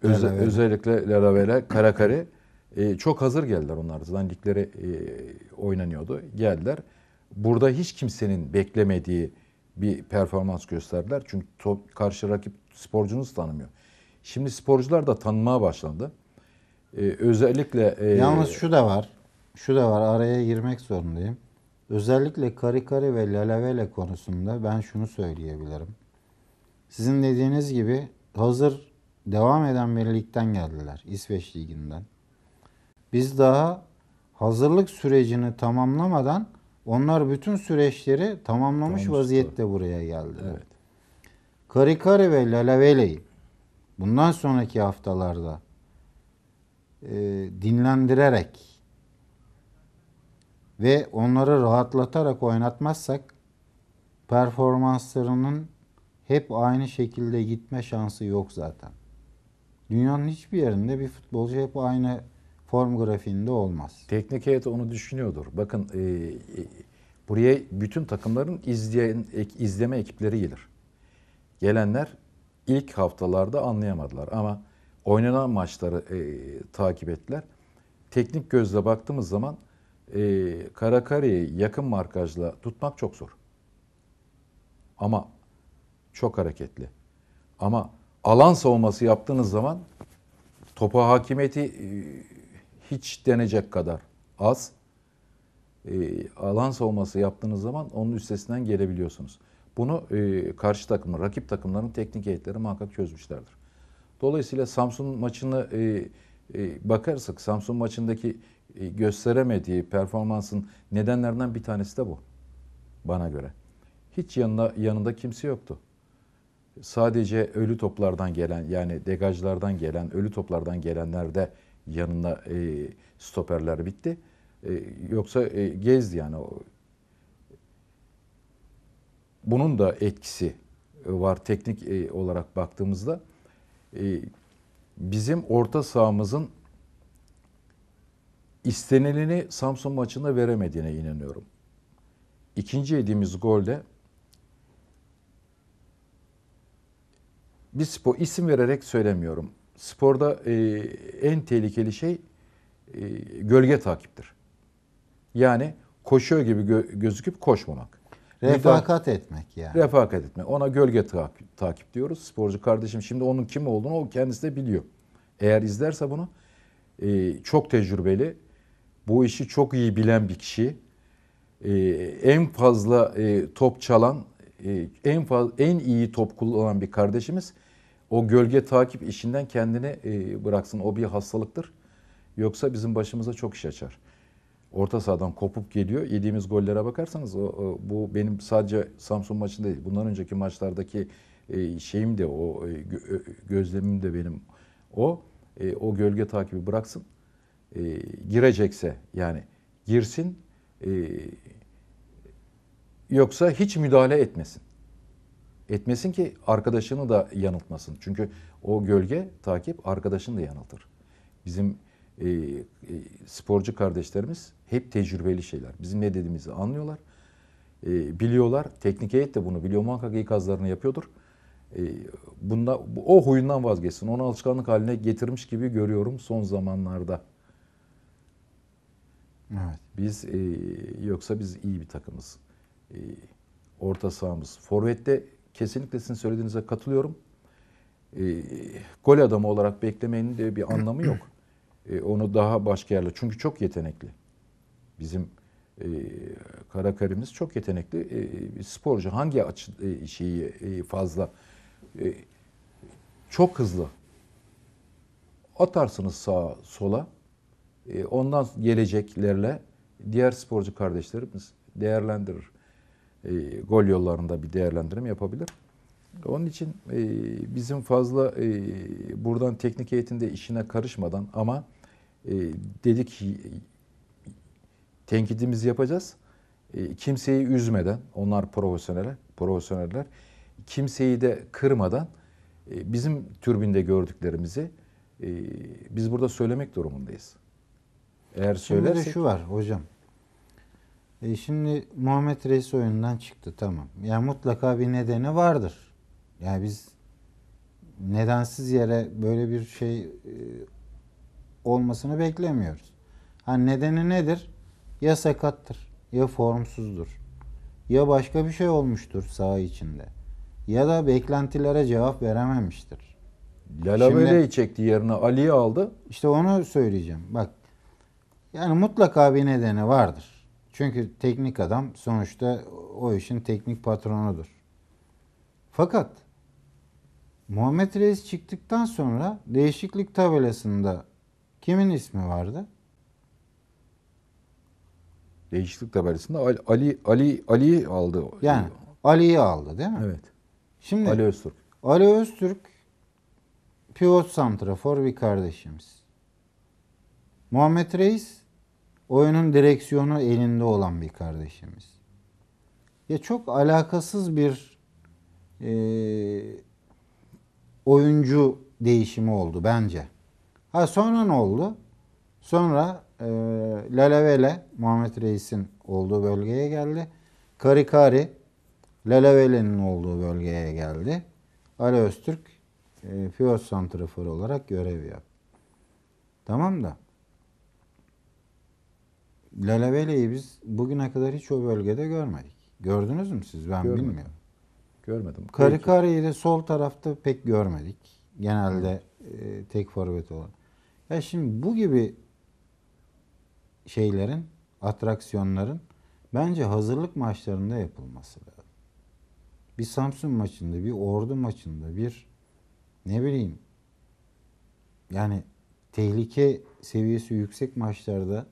A: öze, Lerabele. özellikle Laravela, kara kare e, çok hazır geldiler onlar. Zaten ligleri e, oynanıyordu. Geldiler. Burada hiç kimsenin beklemediği bir performans gösterdiler. Çünkü top, karşı rakip sporcunuz tanımıyor. Şimdi sporcular da tanımaya başlandı. Ee, özellikle... E, Yalnız
B: şu da var şu da var araya girmek zorundayım. Özellikle kari kari ve lalavele konusunda ben şunu söyleyebilirim. Sizin dediğiniz gibi hazır devam eden bir ligden geldiler. İsveç liginden. Biz daha hazırlık sürecini tamamlamadan onlar bütün süreçleri tamamlamış Olmuştu. vaziyette buraya geldiler. Evet. Karikari ve Lalavele'yi bundan sonraki haftalarda e, dinlendirerek ve onları rahatlatarak oynatmazsak performanslarının hep aynı şekilde gitme şansı yok zaten. Dünyanın hiçbir yerinde bir futbolcu hep aynı form grafiğinde
A: olmaz. Teknik heyet onu düşünüyordur. Bakın e, e, buraya bütün takımların izleyen ek, izleme ekipleri gelir. Gelenler ilk haftalarda anlayamadılar ama oynanan maçları e, takip ettiler. Teknik gözle baktığımız zaman e, Karakari'yi yakın markajla tutmak çok zor. Ama çok hareketli. Ama alan savunması yaptığınız zaman topa hakimiyeti e, hiç denecek kadar az. E, alan savunması yaptığınız zaman onun üstesinden gelebiliyorsunuz. Bunu e, karşı takımın, rakip takımların teknik heyetleri muhakkak çözmüşlerdir. Dolayısıyla Samsun maçını e, e, bakarsak Samsun maçındaki e, gösteremediği performansın nedenlerinden bir tanesi de bu. Bana göre. Hiç yanında yanında kimse yoktu. Sadece ölü toplardan gelen yani degajlardan gelen, ölü toplardan gelenlerde yanında e, stoperler bitti. E, yoksa e, gezdi yani. Bunun da etkisi e, var teknik e, olarak baktığımızda. Bizim orta sahamızın istenileni Samsun maçında veremediğine inanıyorum. İkinci yediğimiz golde bir spor isim vererek söylemiyorum. Sporda e, en tehlikeli şey e, gölge takiptir. Yani koşuyor gibi gö- gözüküp koşmamak. Refakat Müdak- etmek yani. Refakat etmek. Ona gölge ta- takip diyoruz. Sporcu kardeşim şimdi onun kim olduğunu o kendisi de biliyor. Eğer izlerse bunu e, çok tecrübeli, bu işi çok iyi bilen bir kişi, e, en fazla e, top çalan, e, en fazla en iyi top kullanan bir kardeşimiz o gölge takip işinden kendini e, bıraksın. O bir hastalıktır. Yoksa bizim başımıza çok iş açar. Orta sahadan kopup geliyor. Yediğimiz gollere bakarsanız o, o, bu benim sadece Samsun maçında değil. Bundan önceki maçlardaki e, şeyim de o e, e gözlemim de benim o. E, o gölge takibi bıraksın e, girecekse yani girsin e, yoksa hiç müdahale etmesin. Etmesin ki arkadaşını da yanıltmasın. Çünkü o gölge takip arkadaşını da yanıltır. Bizim e, e, sporcu kardeşlerimiz hep tecrübeli şeyler. Bizim ne dediğimizi anlıyorlar. E, biliyorlar. Teknik heyet de bunu biliyor. Muhakkak ikazlarını yapıyordur. E, bunda, o huyundan vazgeçsin. Onu alışkanlık haline getirmiş gibi görüyorum son zamanlarda. Evet. Biz e, yoksa biz iyi bir takımız. E, orta sahamız. Forvet'te kesinlikle sizin söylediğinize katılıyorum. E, gol adamı olarak beklemenin de bir anlamı yok. E, onu daha başka yerle. Çünkü çok yetenekli. Bizim e, Karakarimiz çok yetenekli e, sporcu. Hangi açı e, şeyi e, fazla e, çok hızlı atarsınız sağa sola ee, ondan geleceklerle diğer sporcu kardeşlerimiz değerlendirir. E, gol yollarında bir değerlendirme yapabilir. Onun için e, bizim fazla e, buradan teknik eğitimde işine karışmadan ama e, dedik tenkidimizi yapacağız. E, kimseyi üzmeden, onlar profesyoneller, profesyoneller kimseyi de kırmadan e, bizim türbinde gördüklerimizi e, biz burada söylemek durumundayız. Eğer şimdi söylersek. şu
B: var hocam. E şimdi Muhammed Reis oyundan çıktı tamam. Yani mutlaka bir nedeni vardır. Yani biz nedensiz yere böyle bir şey e, olmasını beklemiyoruz. Hani nedeni nedir? Ya sakattır, ya formsuzdur, ya başka bir şey olmuştur saha içinde. Ya da beklentilere cevap verememiştir. Lalavela'yı
A: çekti yerine Ali'yi aldı.
B: İşte onu söyleyeceğim. Bak yani mutlaka bir nedeni vardır. Çünkü teknik adam sonuçta o işin teknik patronudur. Fakat Muhammed Reis çıktıktan sonra değişiklik tabelasında kimin ismi vardı? Değişiklik tabelasında Ali Ali Ali, Ali aldı. Yani Ali'yi aldı değil mi? Evet. Şimdi Ali Öztürk. Ali Öztürk pivot santrafor bir kardeşimiz. Muhammed Reis oyunun direksiyonu elinde olan bir kardeşimiz. Ya çok alakasız bir e, oyuncu değişimi oldu bence. Ha sonra ne oldu? Sonra e, Lalavele Muhammed Reis'in olduğu bölgeye geldi. Karikari Lalavele'nin olduğu bölgeye geldi. Ali Öztürk e, Fiyot Santrafor olarak görev yaptı. Tamam da Lelevele'yi biz bugüne kadar hiç o bölgede görmedik. Gördünüz mü siz? Ben Görmedim. bilmiyorum.
A: Görmedim. Karikare'yi
B: de sol tarafta pek görmedik. Genelde e, tek forvet olan. Ya şimdi bu gibi şeylerin, atraksiyonların bence hazırlık maçlarında yapılması lazım. Bir Samsun maçında, bir Ordu maçında, bir ne bileyim yani tehlike seviyesi yüksek maçlarda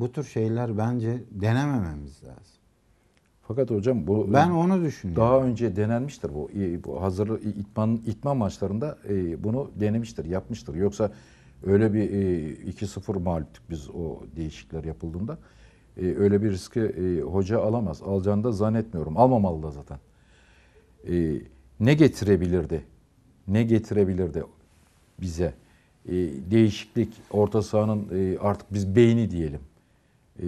B: bu tür şeyler bence
A: denemememiz lazım. Fakat hocam bu ben onu düşünüyorum. Daha önce denenmiştir bu. Bu hazır itman itman maçlarında e, bunu denemiştir, yapmıştır. Yoksa öyle bir 2-0 e, mağluptuk biz o değişiklikler yapıldığında. E, öyle bir riski hoca alamaz. Alacağını da zannetmiyorum. Almamalı da zaten. Ne getirebilirdi? Ne getirebilirdi bize? Değişiklik, orta sahanın artık biz beyni diyelim e,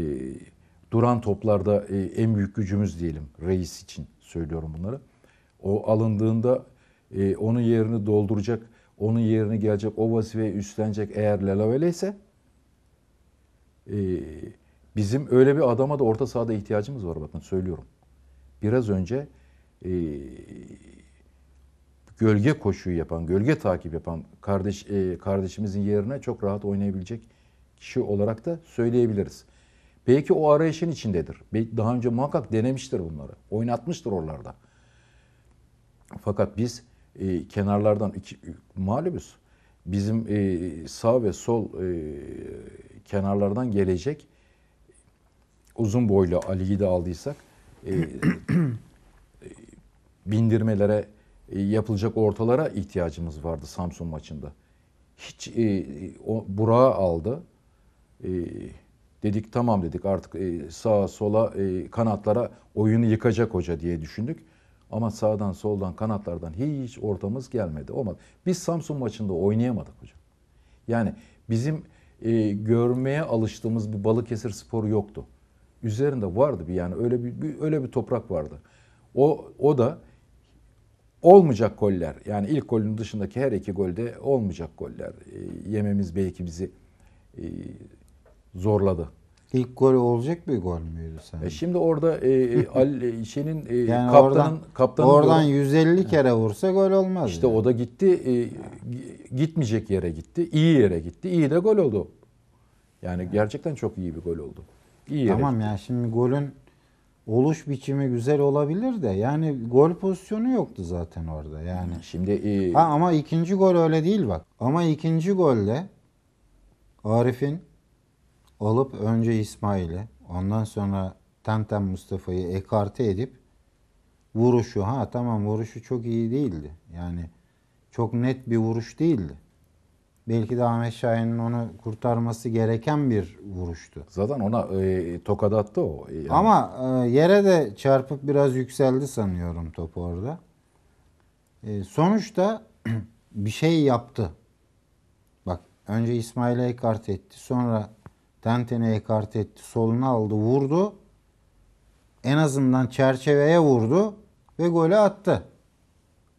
A: duran toplarda e, en büyük gücümüz diyelim reis için söylüyorum bunları. O alındığında e, onun yerini dolduracak, onun yerini gelecek, o vazifeyi üstlenecek eğer Lelavele ise e, bizim öyle bir adama da orta sahada ihtiyacımız var bakın söylüyorum. Biraz önce e, gölge koşuyu yapan, gölge takip yapan kardeş e, kardeşimizin yerine çok rahat oynayabilecek kişi olarak da söyleyebiliriz. Belki o arayışın içindedir. Belki daha önce muhakkak denemiştir bunları. Oynatmıştır oralarda. Fakat biz e, kenarlardan iki, malumuz. Bizim e, sağ ve sol e, kenarlardan gelecek uzun boylu Ali'yi de aldıysak e, e, bindirmelere e, yapılacak ortalara ihtiyacımız vardı Samsun maçında. Hiç e, o Burak'ı aldı. E, Dedik tamam dedik artık e, sağa sola e, kanatlara oyunu yıkacak hoca diye düşündük. Ama sağdan soldan kanatlardan hiç ortamız gelmedi. Olmadı. Biz Samsun maçında oynayamadık hocam. Yani bizim e, görmeye alıştığımız bir Balıkesir sporu yoktu. Üzerinde vardı bir yani öyle bir, bir öyle bir toprak vardı. O o da olmayacak goller. Yani ilk golün dışındaki her iki golde olmayacak goller. E, yememiz belki bizi e, zorladı. İlk gol olacak bir gol müydü sen? E şimdi orada e, e Al e, şeyin e, yani kaptanın oradan, kaptanın oradan golü. 150 kere vursa gol olmaz. İşte yani. o da gitti e, gitmeyecek yere gitti. iyi yere gitti. İyi de gol oldu. Yani gerçekten çok iyi bir gol oldu. İyi Tamam
B: ya yani şimdi golün oluş biçimi güzel olabilir de yani gol pozisyonu yoktu zaten orada yani. Şimdi e... ha ama ikinci gol öyle değil bak. Ama ikinci golle Arif'in alıp önce İsmail'i ondan sonra Tenten Mustafa'yı ekarte edip vuruşu ha tamam vuruşu çok iyi değildi. Yani çok net bir vuruş değildi. Belki de Ahmet Şahin'in onu kurtarması gereken bir vuruştu. Zaten ona e, tokat attı o. Yani. Ama e, yere de çarpıp biraz yükseldi sanıyorum top orada. E, sonuçta bir şey yaptı. Bak önce İsmail'e ekart etti. Sonra Tenten'i ekart etti. Soluna aldı. Vurdu. En azından çerçeveye vurdu. Ve golü attı.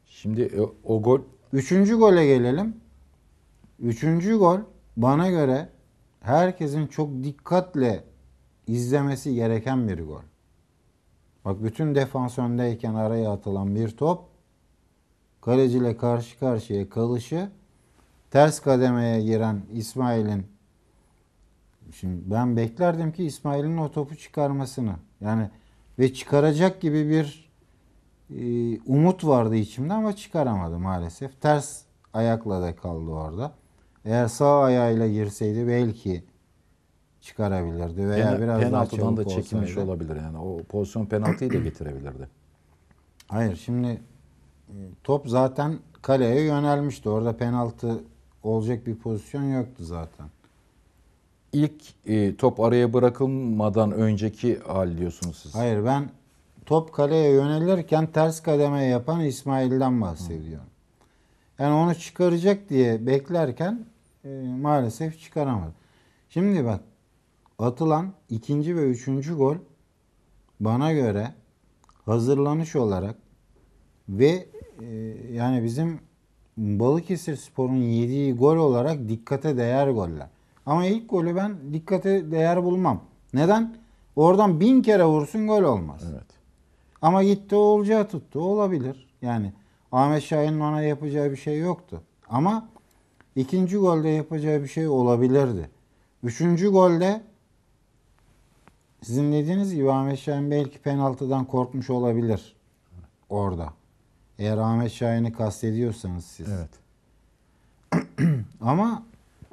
B: Şimdi o, o gol... Üçüncü gole gelelim. Üçüncü gol bana göre herkesin çok dikkatle izlemesi gereken bir gol. Bak bütün defans öndeyken araya atılan bir top kaleciyle karşı karşıya kalışı ters kademeye giren İsmail'in Şimdi ben beklerdim ki İsmail'in o topu çıkarmasını. Yani ve çıkaracak gibi bir e, umut vardı içimde ama çıkaramadı maalesef. Ters ayakla da kaldı orada. Eğer sağ ayağıyla girseydi belki çıkarabilirdi veya Pen biraz daha çabuk da çekilmiş olsaydı. olabilir
A: yani. O pozisyon penaltıyı da getirebilirdi.
B: Hayır şimdi e, top zaten kaleye yönelmişti. Orada penaltı olacak bir pozisyon yoktu
A: zaten ilk e, top araya bırakılmadan önceki hal diyorsunuz siz.
B: Hayır ben top kaleye yönelirken ters kademe yapan İsmail'den bahsediyorum. Hı. Yani onu çıkaracak diye beklerken e, maalesef çıkaramadı. Şimdi bak atılan ikinci ve üçüncü gol bana göre hazırlanış olarak ve e, yani bizim Balıkesir Spor'un yediği gol olarak dikkate değer goller. Ama ilk golü ben dikkate değer bulmam. Neden? Oradan bin kere vursun gol olmaz. Evet. Ama gitti olacağı tuttu. Olabilir. Yani Ahmet Şahin'in ona yapacağı bir şey yoktu. Ama ikinci golde yapacağı bir şey olabilirdi. Üçüncü golde sizin dediğiniz gibi Ahmet Şahin belki penaltıdan korkmuş olabilir. Orada. Eğer Ahmet Şahin'i kastediyorsanız siz. Evet. Ama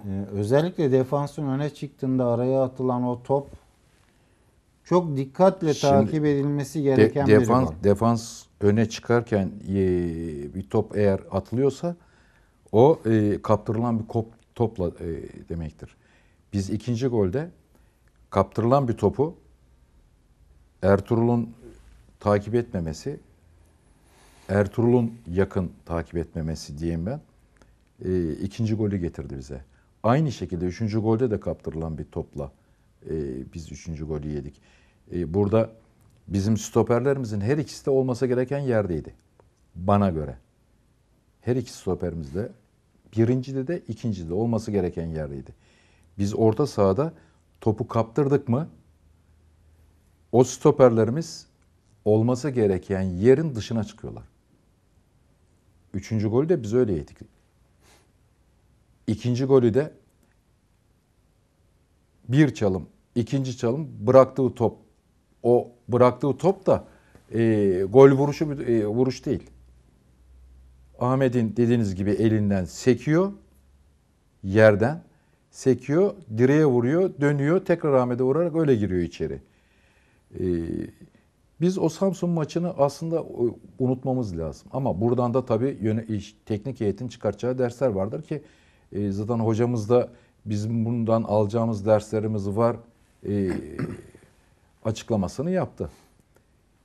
B: ee, özellikle defansın öne çıktığında araya atılan o top çok dikkatle Şimdi takip edilmesi gereken de, defans, bir gol.
A: Defans öne çıkarken e, bir top eğer atılıyorsa o e, kaptırılan bir kop, topla e, demektir. Biz ikinci golde kaptırılan bir topu Ertuğrul'un takip etmemesi, Ertuğrul'un yakın takip etmemesi diyeyim ben, e, ikinci golü getirdi bize. Aynı şekilde 3. golde de kaptırılan bir topla e, biz 3. golü yedik. E, burada bizim stoperlerimizin her ikisi de olmasa gereken yerdeydi. Bana göre. Her iki stoperimiz de birincide de ikincide olması gereken yerdeydi. Biz orta sahada topu kaptırdık mı o stoperlerimiz olması gereken yerin dışına çıkıyorlar. Üçüncü golü de biz öyle yedik. İkinci golü de bir çalım, ikinci çalım bıraktığı top. O bıraktığı top da e, gol vuruşu e, vuruş değil. Ahmet'in dediğiniz gibi elinden sekiyor yerden sekiyor, direğe vuruyor, dönüyor, tekrar Ahmet'e vurarak öyle giriyor içeri. Ee, biz o Samsun maçını aslında e, unutmamız lazım. Ama buradan da tabii yöne, teknik heyetin çıkartacağı dersler vardır ki e, zaten hocamız da bizim bundan alacağımız derslerimiz var e, açıklamasını yaptı.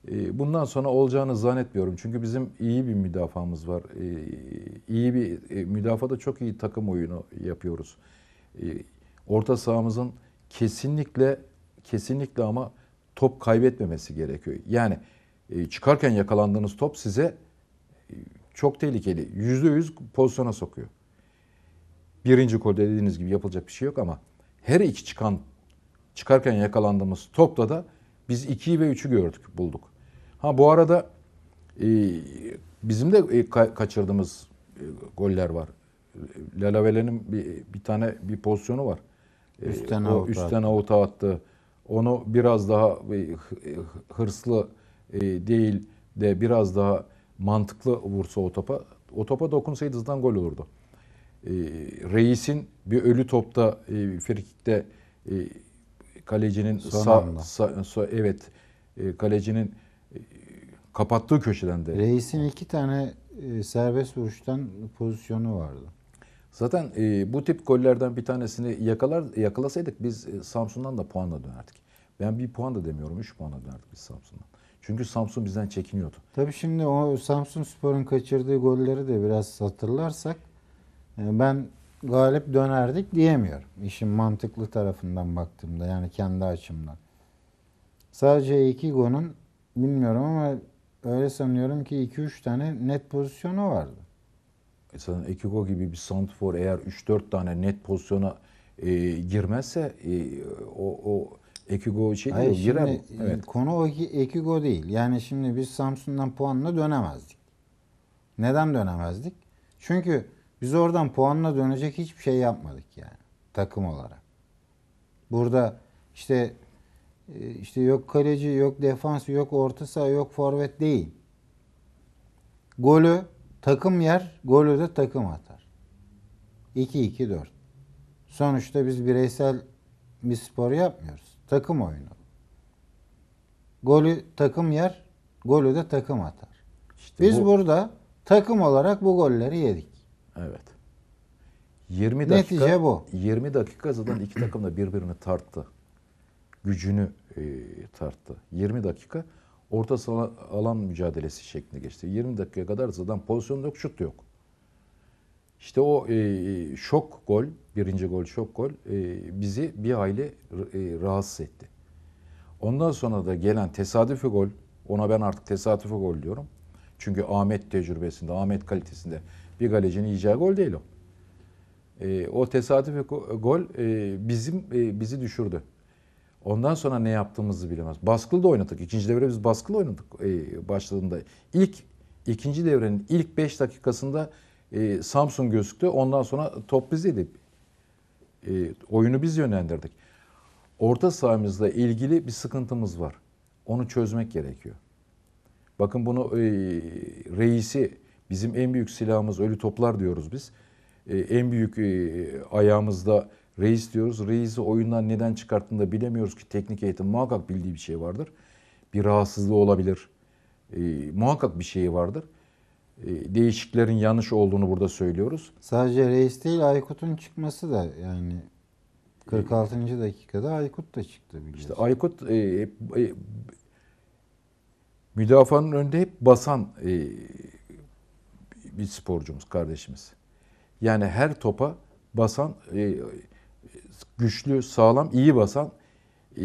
A: E, bundan sonra olacağını zannetmiyorum. Çünkü bizim iyi bir müdafamız var. E, iyi bir e, müdafada çok iyi takım oyunu yapıyoruz. E, orta sahamızın kesinlikle kesinlikle ama top kaybetmemesi gerekiyor. Yani e, çıkarken yakalandığınız top size e, çok tehlikeli. Yüzde yüz pozisyona sokuyor. Birinci golde dediğiniz gibi yapılacak bir şey yok ama her iki çıkan çıkarken yakalandığımız topla da biz 2'yi ve 3'ü gördük, bulduk. Ha bu arada e, bizim de e, ka- kaçırdığımız e, goller var. Lalavelen'in bir, bir tane bir pozisyonu var. E, üstten e, avuta. Üstten avuta attı. Onu biraz daha e, e, hırslı e, değil de biraz daha mantıklı vursa o topa, o topa dokunsaydı zaten gol olurdu e, Reis'in bir ölü topta e, frikikte e, kalecinin Son sağ, sağ, sağ evet e, kalecinin e, kapattığı köşeden de. Reis'in iki tane e,
B: serbest vuruştan
A: pozisyonu vardı. Zaten e, bu tip gollerden bir tanesini yakalar yakalasaydık biz e, Samsun'dan da puanla dönerdik. Ben bir puan da demiyorum, üç puanla dönerdik biz Samsun'dan. Çünkü Samsun bizden çekiniyordu.
B: Tabii şimdi o Samsun Spor'un kaçırdığı golleri de biraz hatırlarsak ee, ben galip dönerdik diyemiyorum. İşin mantıklı tarafından baktığımda yani kendi açımdan. Sadece iki gonun bilmiyorum ama öyle
A: sanıyorum ki 2-3 tane net pozisyonu vardı. Mesela Ekigo gibi bir santifor eğer 3-4 tane net pozisyona e, girmezse e, o, o Ekigo şey Hayır, girer mi? E, evet.
B: Konu o Ekigo değil. Yani şimdi biz Samsun'dan puanla dönemezdik. Neden dönemezdik? Çünkü biz oradan puanla dönecek hiçbir şey yapmadık yani takım olarak. Burada işte e, işte yok kaleci, yok defans, yok orta saha, yok forvet değil. Golü takım yer, golü de takım atar. 2-2-4. Sonuçta biz bireysel bir spor yapmıyoruz. Takım oyunu. Golü takım yer, golü de takım atar. İşte biz bu... burada takım olarak bu golleri yedik. Evet.
A: 20 dakika Netice bu. 20 dakika zaten iki takım da birbirini tarttı. Gücünü e, tarttı. 20 dakika orta saha alan mücadelesi şeklinde geçti. 20 dakikaya kadar zaten pozisyon yok, şut yok. İşte o e, e şok gol, birinci gol şok gol e, bizi bir aile e, rahatsız etti. Ondan sonra da gelen tesadüfi gol, ona ben artık tesadüfi gol diyorum. Çünkü Ahmet tecrübesinde, Ahmet kalitesinde bir galecinin yiyeceği gol değil o. E, o tesadüfi gol e, bizim e, bizi düşürdü. Ondan sonra ne yaptığımızı bilemez. Baskılı da oynadık. İkinci devre biz baskılı oynadık e, başladığında. İlk ikinci devrenin ilk 5 dakikasında e, Samsun gözüktü. Ondan sonra top bizdeydi. E, oyunu biz yönlendirdik. Orta sahamızla ilgili bir sıkıntımız var. Onu çözmek gerekiyor. Bakın bunu e, reisi Bizim en büyük silahımız ölü toplar diyoruz biz. E, en büyük e, ayağımızda reis diyoruz. Reisi oyundan neden çıkarttığını da bilemiyoruz ki teknik eğitim muhakkak bildiği bir şey vardır. Bir rahatsızlığı olabilir. E, muhakkak bir şey vardır ee, değişiklerin yanlış olduğunu burada söylüyoruz. Sadece
B: reis değil Aykut'un çıkması da yani 46. dakikada Aykut da
A: çıktı biliyorsun. İşte Aykut e, e, e müdafaanın önünde hep basan e, bir sporcumuz, kardeşimiz. Yani her topa basan, e, güçlü, sağlam, iyi basan e,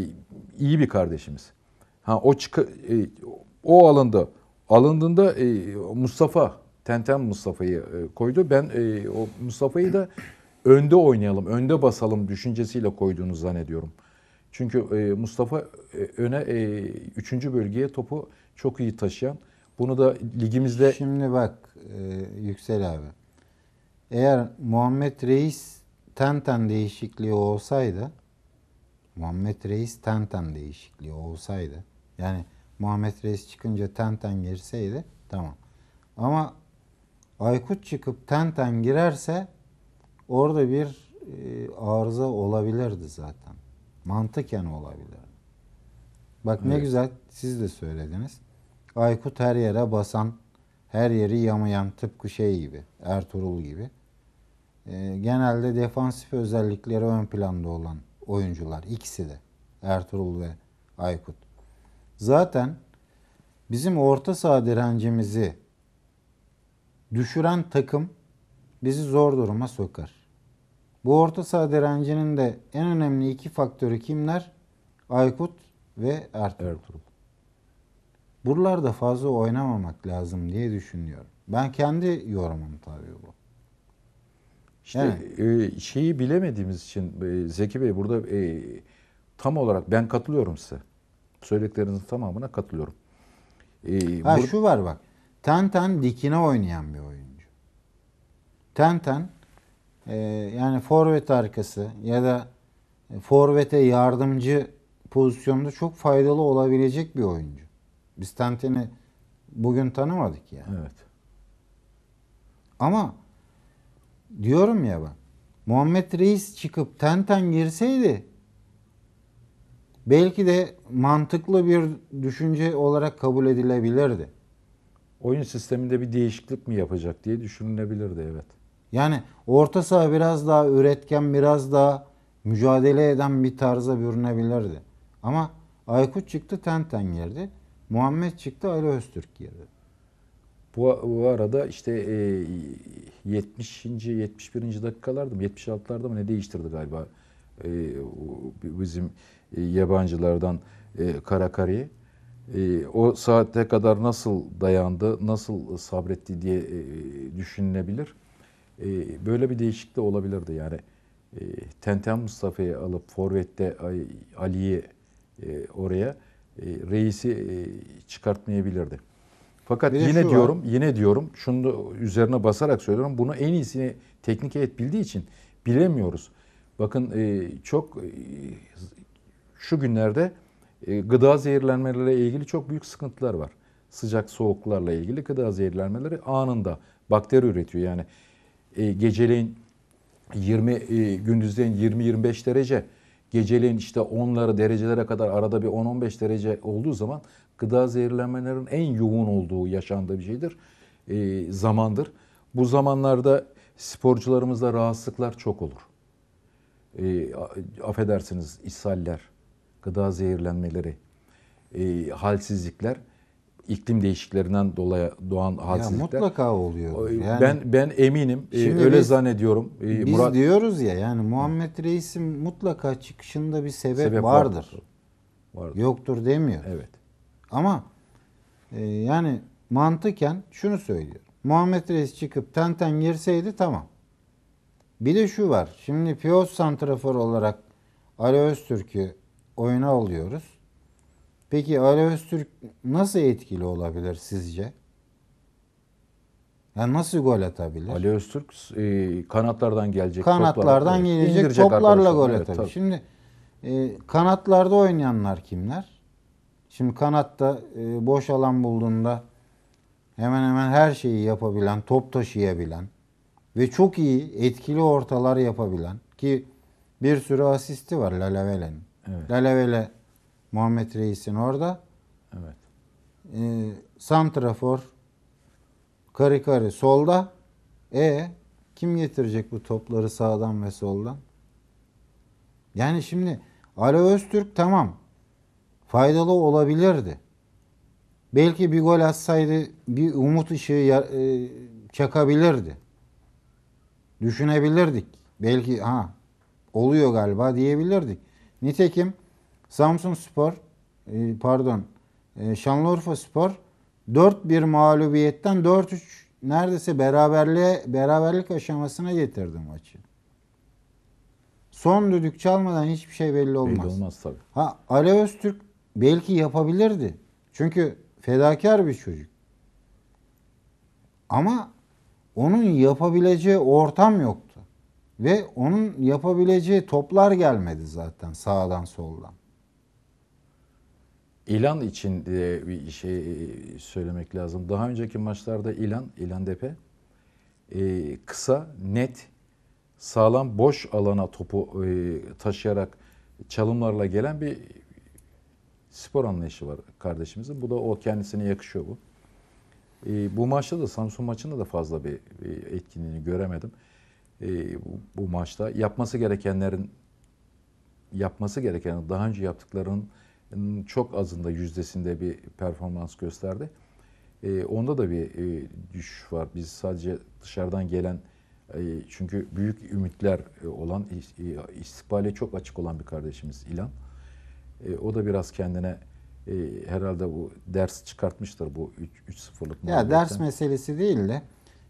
A: iyi bir kardeşimiz. Ha o çık e, o alanda alındığında Mustafa Tenten Mustafa'yı koydu. Ben o Mustafa'yı da önde oynayalım, önde basalım düşüncesiyle koyduğunu zannediyorum. Çünkü Mustafa öne 3. bölgeye topu çok iyi taşıyan bunu da ligimizde... Şimdi bak e, Yüksel abi. Eğer
B: Muhammed Reis Tenten değişikliği olsaydı Muhammed Reis Tenten değişikliği olsaydı yani Muhammed Reis çıkınca Tenten girseydi tamam. Ama Aykut çıkıp Tenten girerse orada bir e, arıza olabilirdi zaten. Mantıken olabilir. Bak evet. ne güzel siz de söylediniz. Aykut her yere basan, her yeri yamayan tıpkı şey gibi, Ertuğrul gibi. E, genelde defansif özellikleri ön planda olan oyuncular. ikisi de Ertuğrul ve Aykut. Zaten bizim orta saha direncimizi düşüren takım bizi zor duruma sokar. Bu orta saha direncinin de en önemli iki faktörü kimler? Aykut ve Ertuğrul. Ertuğrul. Buralarda fazla oynamamak lazım diye düşünüyorum. Ben kendi yorumum tabii bu. İşte
A: evet. e, şeyi bilemediğimiz için e, Zeki Bey burada e, tam olarak ben katılıyorum size. Söylediklerinizin tamamına katılıyorum. E, ha şu
B: var bak. Tenten dikine oynayan bir oyuncu. Tenten e, yani forvet arkası ya da forvete yardımcı pozisyonda çok faydalı olabilecek bir oyuncu. Biz Tenten'i bugün tanımadık yani. Evet. Ama diyorum ya ben. Muhammed Reis çıkıp Tenten girseydi belki de mantıklı bir düşünce olarak kabul edilebilirdi. Oyun sisteminde bir değişiklik mi yapacak diye düşünülebilirdi evet. Yani orta saha biraz daha üretken, biraz daha mücadele eden bir tarza bürünebilirdi. Ama Aykut çıktı Tenten girdi. Muhammed çıktı Ali Öztürk girdi.
A: Bu, bu arada işte e, 70. 71. dakikalarda mı 76'larda mı ne değiştirdi galiba e, bizim e, yabancılardan e, Karakari'yi. E, o saate kadar nasıl dayandı, nasıl sabretti diye e, düşünülebilir. E, böyle bir değişiklik de olabilirdi yani. E, Tenten Mustafa'yı alıp Forvet'te Ali'yi e, oraya e, reisi e, çıkartmayabilirdi. Fakat Yine yine diyorum, var. yine diyorum, şunu da üzerine basarak söylüyorum. Bunu en iyisini teknik heyet bildiği için bilemiyoruz. Bakın e, çok şu günlerde gıda zehirlenmeleriyle ilgili çok büyük sıkıntılar var. Sıcak soğuklarla ilgili gıda zehirlenmeleri anında bakteri üretiyor. Yani geceleyin 20 gündüzleyin 20-25 derece Geceleyin işte 10'lara derecelere kadar arada bir 10-15 derece olduğu zaman gıda zehirlenmelerinin en yoğun olduğu yaşandığı bir şeydir. E, zamandır. Bu zamanlarda sporcularımızda rahatsızlıklar çok olur. E, affedersiniz ishaller, gıda zehirlenmeleri, e, halsizlikler iklim değişikliklerinden dolayı doğan hadiselikler. mutlaka oluyor. Yani, ben ben eminim. E, şimdi öyle biz, zannediyorum. E, biz Murat,
B: diyoruz ya yani Muhammed Reis'in mutlaka çıkışında bir sebep, sebep vardır. vardır. Yoktur demiyor. Evet. Ama e, yani mantıken şunu söylüyor. Muhammed Reis çıkıp ten ten girseydi tamam. Bir de şu var. Şimdi Piyos Santrafor olarak Ali Öztürk'ü oyuna alıyoruz. Peki Ali Öztürk nasıl etkili olabilir sizce? Yani nasıl gol atabilir? Ali Öztürk e, kanatlardan
A: gelecek kanatlardan toplar, gelecek toplarla gol atabilir. Tabii.
B: Şimdi e, kanatlarda oynayanlar kimler? Şimdi kanatta e, boş alan bulduğunda hemen hemen her şeyi yapabilen, top taşıyabilen ve çok iyi etkili ortalar yapabilen ki bir sürü asisti var Lalavelen'in. Evet. Lalavele Muhammed Reis'in orada. Evet. E, Santrafor Kari kari solda. E kim getirecek bu topları sağdan ve soldan? Yani şimdi Ali Öztürk tamam. Faydalı olabilirdi. Belki bir gol atsaydı bir umut ışığı e, çakabilirdi. Düşünebilirdik. Belki ha oluyor galiba diyebilirdik. Nitekim Samsun Spor e, pardon e, Şanlıurfa Spor 4-1 mağlubiyetten 4-3 neredeyse beraberliğe beraberlik aşamasına getirdi maçı. Son düdük çalmadan hiçbir şey belli olmaz. Belli olmaz tabii. Ha Alev Öztürk belki yapabilirdi. Çünkü fedakar bir çocuk. Ama onun yapabileceği ortam yoktu. Ve onun yapabileceği toplar gelmedi zaten sağdan soldan.
A: İlan için diye bir şey e, söylemek lazım. Daha önceki maçlarda İlan, İlan Depe e, kısa, net, sağlam, boş alana topu e, taşıyarak çalımlarla gelen bir spor anlayışı var kardeşimizin. Bu da o kendisine yakışıyor bu. bu maçta da Samsun maçında da fazla bir etkinliğini göremedim. bu, bu maçta yapması gerekenlerin yapması gereken daha önce yaptıklarının Hmm, çok azında yüzdesinde bir performans gösterdi. E, onda da bir e, düşüş var. Biz sadece dışarıdan gelen e, çünkü büyük ümitler e, olan e, istikbale çok açık olan bir kardeşimiz İlan. E, o da biraz kendine e, herhalde bu ders çıkartmıştır bu 3-0'lık Ya ders
B: meselesi değil de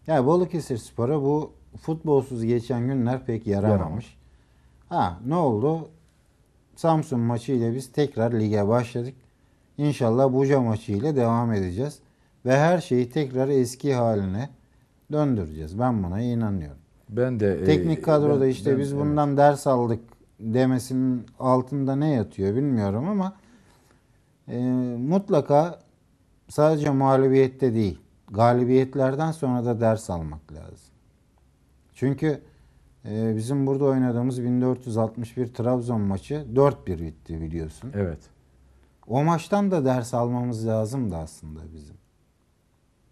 B: ya Balıkesir Spor'a bu futbolsuz geçen günler pek yaramamış. yaramamış. Ha ne oldu? Samsun maçı ile biz tekrar lige başladık. İnşallah Buca maçı ile devam edeceğiz. Ve her şeyi tekrar eski haline döndüreceğiz. Ben buna inanıyorum. Ben de e, teknik kadroda ben, işte ben, biz bundan evet. ders aldık demesinin altında ne yatıyor bilmiyorum ama e, mutlaka sadece mağlubiyette değil galibiyetlerden sonra da ders almak lazım. Çünkü ee, bizim burada oynadığımız 1461 Trabzon maçı 4-1 bitti biliyorsun. Evet. O maçtan da ders almamız lazım da aslında bizim.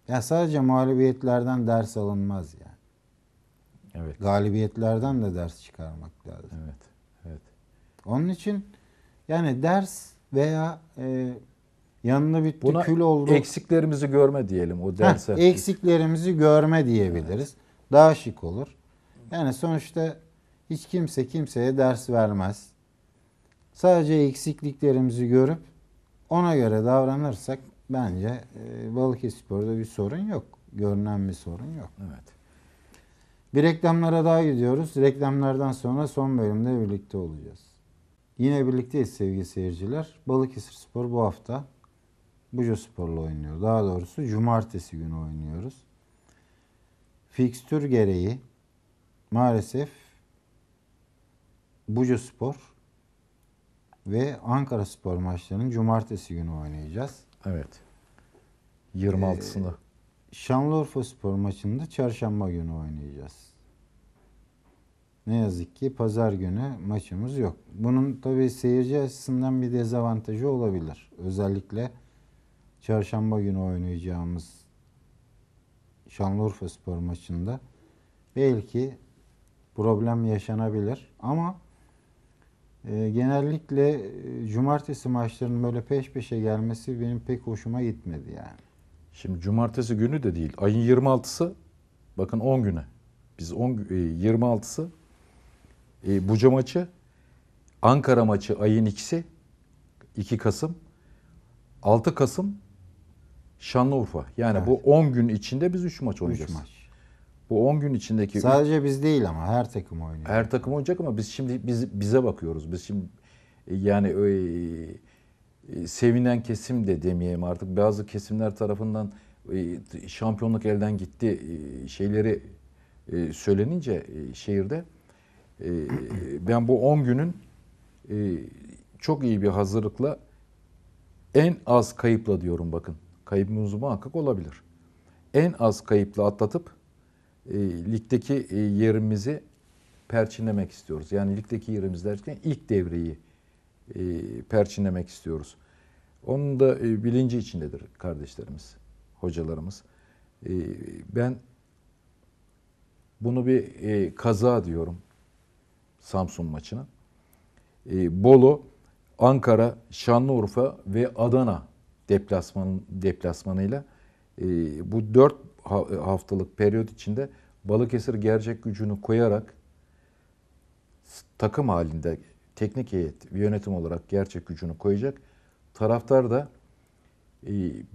B: Ya sadece mağlubiyetlerden ders alınmaz yani. Evet. Galibiyetlerden de ders çıkarmak lazım. Evet. Evet. Onun için yani ders veya e, yanına bitti Buna kül oldu. eksiklerimizi görme diyelim o derse. eksiklerimizi görme diyebiliriz. Evet. Daha şık olur. Yani sonuçta hiç kimse kimseye ders vermez. Sadece eksikliklerimizi görüp ona göre davranırsak bence e, Balıkesirspor'da bir sorun yok. Görünen bir sorun yok. Evet. Bir reklamlara daha gidiyoruz. Reklamlardan sonra son bölümde birlikte olacağız. Yine birlikteyiz sevgili seyirciler. Balıkesir Spor bu hafta Buca Spor'la oynuyor. Daha doğrusu cumartesi günü oynuyoruz. Fikstür gereği maalesef Buca Spor ve Ankara Spor maçlarının cumartesi günü oynayacağız. Evet. 26'sında. Ee, Şanlıurfa Spor maçını da çarşamba günü oynayacağız. Ne yazık ki pazar günü maçımız yok. Bunun tabi seyirci açısından bir dezavantajı olabilir. Özellikle çarşamba günü oynayacağımız Şanlıurfa Spor maçında belki problem yaşanabilir. Ama e, genellikle e, cumartesi maçlarının böyle peş peşe gelmesi benim pek hoşuma gitmedi yani.
A: Şimdi cumartesi günü de değil. Ayın 26'sı bakın 10 güne. Biz 10 e, 26'sı e, Buca maçı, Ankara maçı ayın ikisi 2 Kasım, 6 Kasım Şanlıurfa. Yani evet. bu 10 gün içinde biz 3 maç oynayacağız. 3 maç. Bu 10 gün içindeki sadece biz değil ama her takım oynuyor. Her takım oynayacak ama biz şimdi biz bize bakıyoruz. Biz şimdi e, yani e, e, sevinen kesim de demeyeyim artık bazı kesimler tarafından e, şampiyonluk elden gitti e, şeyleri e, söylenince e, şehirde e, ben bu 10 günün e, çok iyi bir hazırlıkla en az kayıpla diyorum bakın. Kaybımız muhakkak olabilir. En az kayıpla atlatıp e, ligdeki e, yerimizi perçinlemek istiyoruz. Yani ligdeki yerimiz derken ilk devreyi e, perçinlemek istiyoruz. Onun da e, bilinci içindedir kardeşlerimiz, hocalarımız. E, ben bunu bir e, kaza diyorum Samsun maçına. E, Bolu, Ankara, Şanlıurfa ve Adana deplasman, deplasmanıyla e, bu dört haftalık periyot içinde Balıkesir gerçek gücünü koyarak takım halinde teknik heyet yönetim olarak gerçek gücünü koyacak. Taraftar da e,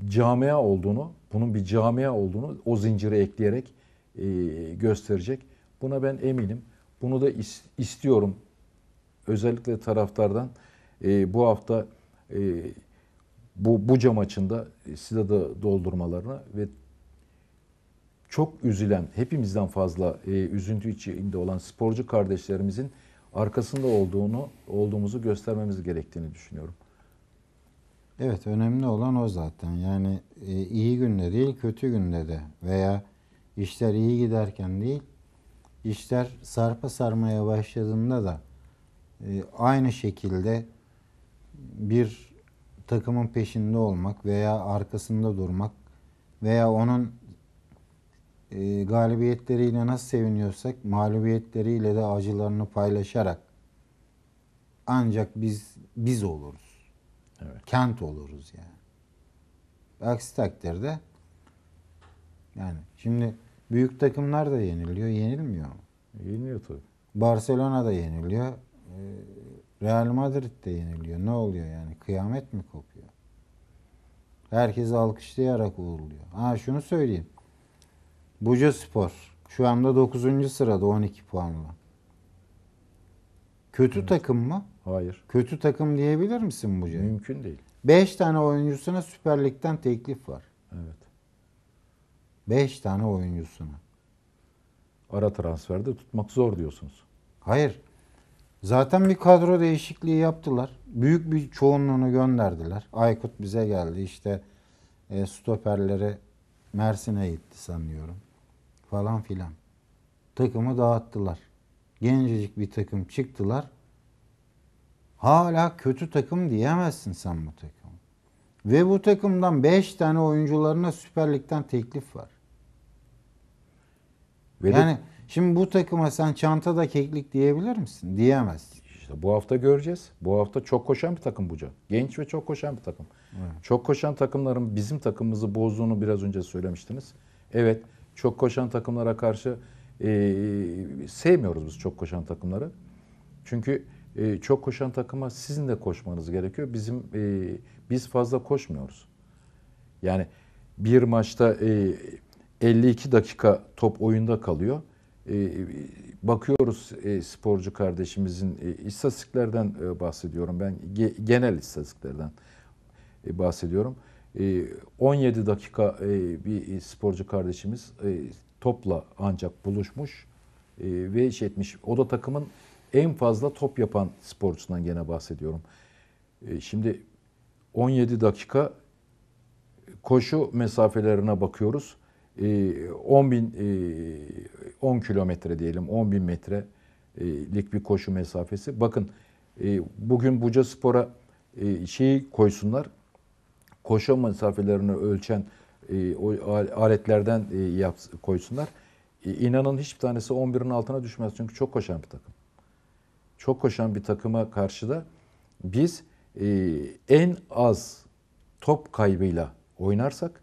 A: camia olduğunu, bunun bir camia olduğunu o zinciri ekleyerek e, gösterecek. Buna ben eminim. Bunu da is, istiyorum. Özellikle taraftardan e, bu hafta e, bu Buca maçında e, size de doldurmalarını ve çok üzülen, hepimizden fazla e, üzüntü içinde olan sporcu kardeşlerimizin arkasında olduğunu, olduğumuzu göstermemiz gerektiğini düşünüyorum.
B: Evet, önemli olan o zaten. Yani e, iyi günde değil, kötü günde de veya işler iyi giderken değil, işler sarpa sarmaya başladığında da e, aynı şekilde bir takımın peşinde olmak veya arkasında durmak veya onun e, galibiyetleriyle nasıl seviniyorsak mağlubiyetleriyle de acılarını paylaşarak ancak biz biz oluruz. Evet. Kent oluruz yani. Aksi takdirde yani şimdi büyük takımlar da yeniliyor, yenilmiyor mu? Yeniliyor tabii. Barcelona da yeniliyor. E, Real Madrid de yeniliyor. Ne oluyor yani? Kıyamet mi kopuyor? Herkes alkışlayarak uğurluyor. Ha şunu söyleyeyim. Buca Spor şu anda 9. sırada 12 puanla. Kötü evet. takım mı? Hayır. Kötü takım diyebilir misin Buca'ya? Mümkün değil. 5 tane oyuncusuna Süper Lig'den teklif var.
A: Evet. 5 tane oyuncusuna. Ara transferde tutmak zor diyorsunuz.
B: Hayır. Zaten bir kadro değişikliği yaptılar. Büyük bir çoğunluğunu gönderdiler. Aykut bize geldi. İşte e, stoperleri Mersin'e gitti sanıyorum falan filan. Takımı dağıttılar. Gencecik bir takım çıktılar. Hala kötü takım diyemezsin sen bu takım. Ve bu takımdan 5 tane oyuncularına Süper Lig'den teklif var. Ve yani de, şimdi bu takıma sen çantada
A: keklik diyebilir misin? Diyemezsin. İşte bu hafta göreceğiz. Bu hafta çok koşan bir takım bu can? Genç ve çok koşan bir takım. Evet. Çok koşan takımların bizim takımımızı bozduğunu biraz önce söylemiştiniz. Evet çok koşan takımlara karşı e, sevmiyoruz biz çok koşan takımları. Çünkü e, çok koşan takıma sizin de koşmanız gerekiyor. Bizim e, biz fazla koşmuyoruz. Yani bir maçta e, 52 dakika top oyunda kalıyor. E, bakıyoruz e, sporcu kardeşimizin e, istatistiklerden e, bahsediyorum ben ge, genel istatistiklerden e, bahsediyorum. 17 ee, dakika e, bir e, sporcu kardeşimiz e, topla ancak buluşmuş ve iş etmiş. O da takımın en fazla top yapan sporcusundan gene bahsediyorum. Şimdi 17 dakika koşu mesafelerine bakıyoruz. 10 bin 10 kilometre diyelim 10 bin metrelik bir koşu mesafesi. Bakın bugün Buca Spor'a şeyi koysunlar koşu mesafelerini ölçen e, o aletlerden e, yap, koysunlar. E, inanın hiçbir tanesi 11'in altına düşmez çünkü çok koşan bir takım. Çok koşan bir takıma karşı da biz e, en az top kaybıyla oynarsak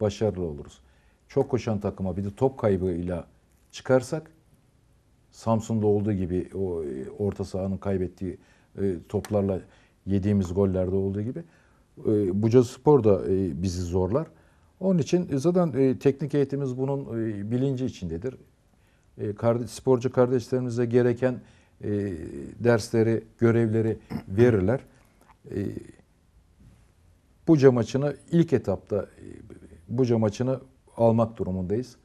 A: başarılı oluruz. Çok koşan takıma bir de top kaybıyla çıkarsak Samsun'da olduğu gibi o e, orta sahanın kaybettiği e, toplarla yediğimiz gollerde olduğu gibi e, Buca Spor da e, bizi zorlar. Onun için e, zaten teknik eğitimimiz bunun e, bilinci içindedir. sporcu kardeşlerimize gereken dersleri, görevleri verirler. E, Buca maçını ilk etapta e, Buca maçını almak durumundayız.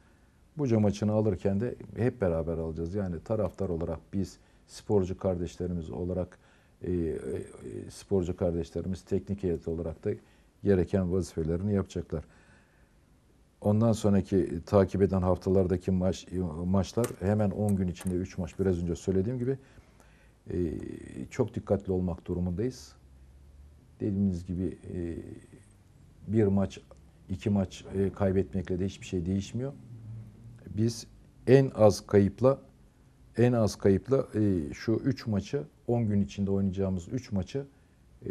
A: Buca maçını alırken de hep beraber alacağız. Yani taraftar olarak biz sporcu kardeşlerimiz olarak ee, e, sporcu kardeşlerimiz teknik heyet olarak da gereken vazifelerini yapacaklar. Ondan sonraki e, takip eden haftalardaki maç, e, maçlar hemen 10 gün içinde 3 maç biraz önce söylediğim gibi çok dikkatli olmak durumundayız. Dediğimiz gibi bir maç, iki maç kaybetmekle de hiçbir şey değişmiyor. Biz en az kayıpla en az kayıpla e, şu 3 maçı 10 gün içinde oynayacağımız 3 maçı e,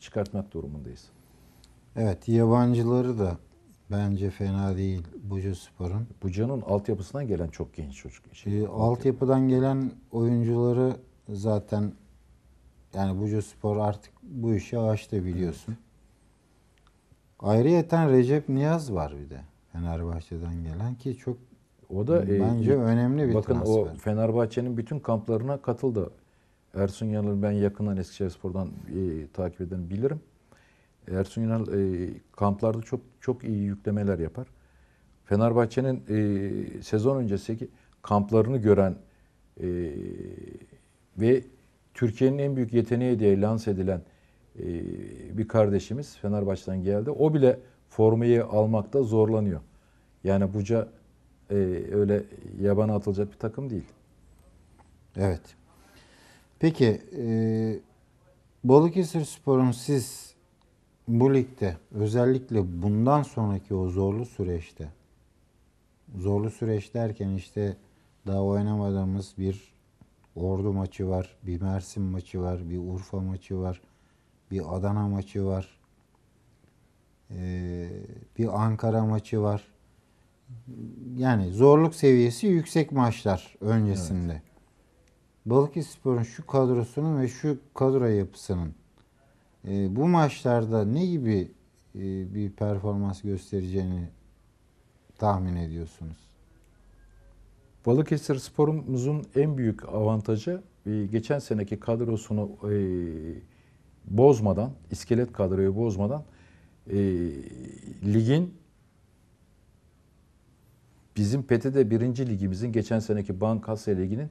A: çıkartmak durumundayız. Evet yabancıları da
B: bence fena değil Buca Spor'un. Buca'nın altyapısından gelen çok genç çocuk. Şey, e, altyapıdan gelen oyuncuları zaten yani Buca Spor artık bu işi açtı biliyorsun. Evet. Ayrıyeten Recep Niyaz
A: var bir de Fenerbahçe'den
B: gelen ki çok o da hmm, e, bence e, önemli bir Bakın transfer. o
A: Fenerbahçe'nin bütün kamplarına katıldı. Ersun Yanal'ı ben yakından Eskişehirspor'dan e, takip eden bilirim. Ersun Yanal e, kamplarda çok çok iyi yüklemeler yapar. Fenerbahçe'nin e, sezon öncesindeki kamplarını gören e, ve Türkiye'nin en büyük yeteneği diye lanse edilen e, bir kardeşimiz Fenerbahçe'den geldi. O bile formayı almakta zorlanıyor. Yani Buca e, öyle yabana atılacak bir takım değil. Evet. Peki e,
B: Balıkesir Spor'un siz bu ligde özellikle bundan sonraki o zorlu süreçte zorlu süreç derken işte daha oynamadığımız bir Ordu maçı var, bir Mersin maçı var, bir Urfa maçı var, bir Adana maçı var, e, bir Ankara maçı var yani zorluk seviyesi yüksek maçlar öncesinde. Evet. Balıkesirspor'un şu kadrosunun ve şu kadro yapısının e, bu maçlarda ne gibi e, bir performans göstereceğini tahmin ediyorsunuz?
A: Balıkesir sporumuzun en büyük avantajı e, geçen seneki kadrosunu e, bozmadan, iskelet kadroyu bozmadan e, ligin bizim PTT 1. Ligimizin geçen seneki Bankasya Ligi'nin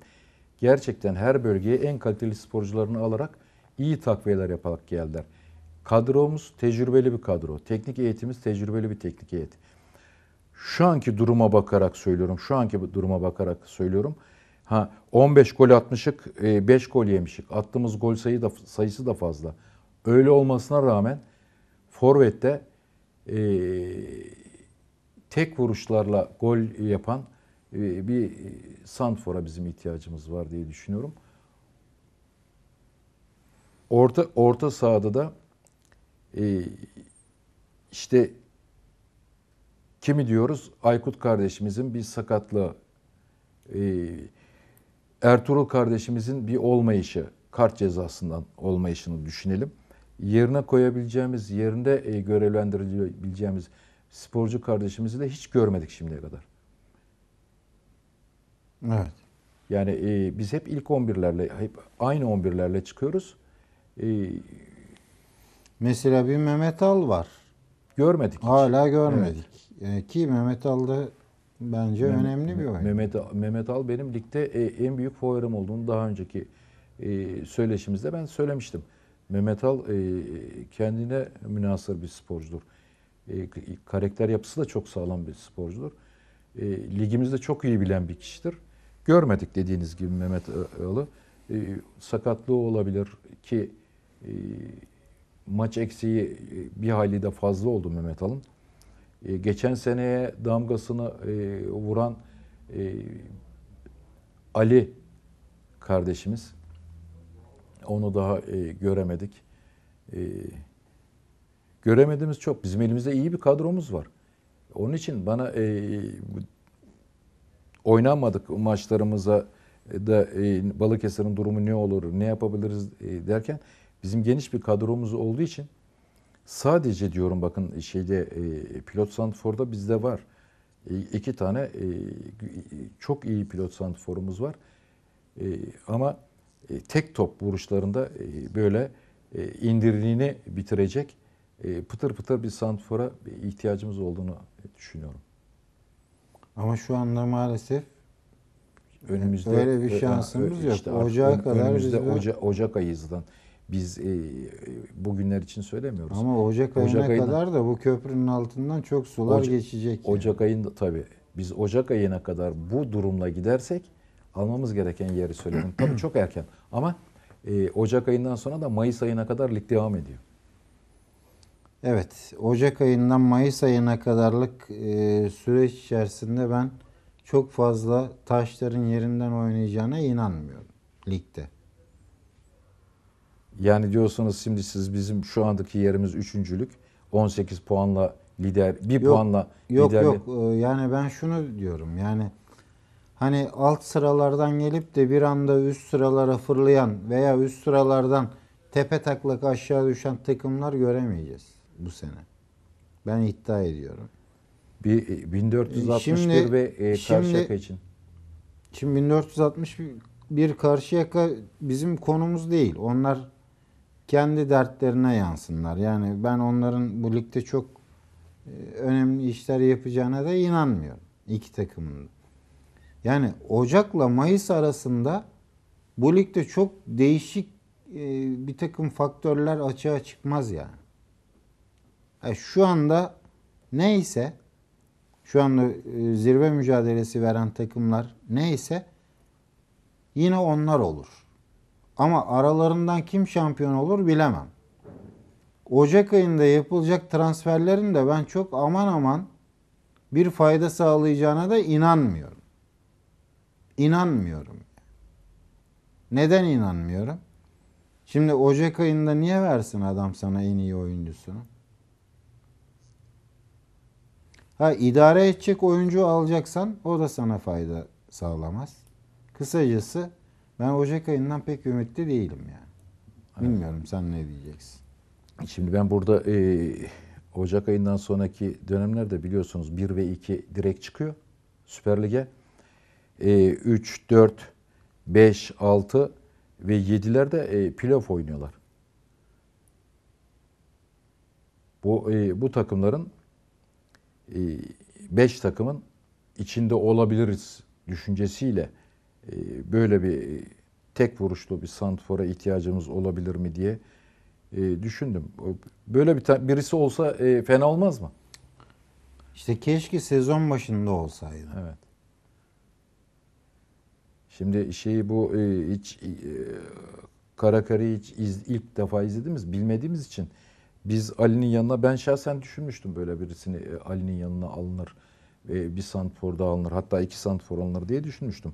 A: gerçekten her bölgeye en kaliteli sporcularını alarak iyi takviyeler yaparak geldiler. Kadromuz tecrübeli bir kadro. Teknik eğitimimiz tecrübeli bir teknik eğitim. Şu anki duruma bakarak söylüyorum. Şu anki duruma bakarak söylüyorum. Ha 15 gol atmışık, 5 e, gol yemişik. Attığımız gol sayı da, sayısı da fazla. Öyle olmasına rağmen forvette e, tek vuruşlarla gol yapan e, bir santfora bizim ihtiyacımız var diye düşünüyorum. Orta orta sahada da e, işte kimi diyoruz? Aykut kardeşimizin bir sakatlığı, e, Ertuğrul kardeşimizin bir olmayışı, kart cezasından olmayışını düşünelim. Yerine koyabileceğimiz, yerinde görevlendirilebileceğimiz sporcu kardeşimizi de hiç görmedik şimdiye kadar. Evet. Yani e, biz hep ilk 11'lerle, hep aynı 11'lerle çıkıyoruz. E, Mesela bir Mehmet Al var. Görmedik hiç. Hala görmedik.
B: Evet. Ki Mehmet Al da bence Mem- önemli bir oyun.
A: Mehmet, Mehmet Al benim ligde e, en büyük favorim olduğunu daha önceki e, söyleşimizde ben söylemiştim. Mehmet Al e, kendine münasır bir sporcudur. E, karakter yapısı da çok sağlam bir sporcudur. E, ligimizde çok iyi bilen bir kişidir. Görmedik dediğiniz gibi Mehmet Ağalı. E, sakatlığı olabilir ki e, maç eksiği e, bir hali de fazla oldu Mehmet Alın. E, geçen seneye damgasını e, vuran e, Ali kardeşimiz. Onu daha e, göremedik. E, göremediğimiz çok. Bizim elimizde iyi bir kadromuz var. Onun için bana e, oynanmadık maçlarımıza e, da e, Balıkesir'in durumu ne olur, ne yapabiliriz e, derken bizim geniş bir kadromuz olduğu için sadece diyorum bakın e, şeyde e, pilot santforda bizde var. E, iki tane e, çok iyi pilot santforumuz var. E, ama e, tek top vuruşlarında e, böyle e, indirdiğini bitirecek e, pıtır pıtır bir santfora ihtiyacımız olduğunu e, düşünüyorum.
B: Ama şu anda maalesef
A: önümüzde öyle bir e, şansımız e, yok. Işte Ocağa kadar önümüzde Oca, Ocak ayızdan biz e, bugünler için söylemiyoruz. Ama Ocak ayına Ocak ayına, kadar da bu köprünün altından çok sular Ocak, geçecek. Yani. Ocak ayında tabii biz Ocak ayına kadar bu durumla gidersek almamız gereken yeri söyledim. tabii çok erken ama e, Ocak ayından sonra da Mayıs ayına kadar lig devam ediyor.
B: Evet, Ocak ayından Mayıs ayına kadarlık e, süreç içerisinde ben çok fazla taşların yerinden oynayacağına inanmıyorum
A: ligde. Yani diyorsanız şimdi siz bizim şu andaki yerimiz üçüncülük. 18 puanla lider, bir yok, puanla yok, liderli. Yok
B: yok e, yani ben şunu diyorum yani hani alt sıralardan gelip de bir anda üst sıralara fırlayan veya üst sıralardan tepe taklak aşağı düşen takımlar göremeyeceğiz bu sene. Ben iddia ediyorum. Bir, 1461 e, şimdi, ve e, Karşıyaka için. Şimdi 1461 Karşıyaka bizim konumuz değil. Onlar kendi dertlerine yansınlar. Yani ben onların bu ligde çok e, önemli işler yapacağına da inanmıyorum. İki takımın. Yani Ocak'la Mayıs arasında bu ligde çok değişik e, bir takım faktörler açığa çıkmaz yani. Yani şu anda neyse şu anda e, zirve mücadelesi veren takımlar neyse yine onlar olur. Ama aralarından kim şampiyon olur bilemem. Ocak ayında yapılacak transferlerin de ben çok aman aman bir fayda sağlayacağına da inanmıyorum. İnanmıyorum. Neden inanmıyorum? Şimdi Ocak ayında niye versin adam sana en iyi oyuncusunu? Ha idare edecek oyuncu alacaksan o da sana fayda sağlamaz. Kısacası ben Ocak ayından pek ümitli değilim yani. Bilmiyorum sen ne
A: diyeceksin? Şimdi ben burada e, Ocak ayından sonraki dönemlerde biliyorsunuz 1 ve 2 direkt çıkıyor Süper Lig'e. E, 3, 4, 5, 6 ve 7'lerde e, playoff oynuyorlar. Bu e, bu takımların 5 ee, takımın içinde olabiliriz düşüncesiyle e, böyle bir e, tek vuruşlu bir santfora ihtiyacımız olabilir mi diye e, düşündüm. Böyle bir birisi olsa fena olmaz mı? İşte keşke sezon başında olsaydı. Evet. Şimdi şeyi bu hiç Karakari hiç ilk defa izlediğimiz bilmediğimiz için biz Ali'nin yanına ben şahsen düşünmüştüm böyle birisini e, Ali'nin yanına alınır. ve bir santfor daha alınır. Hatta iki santfor alınır diye düşünmüştüm.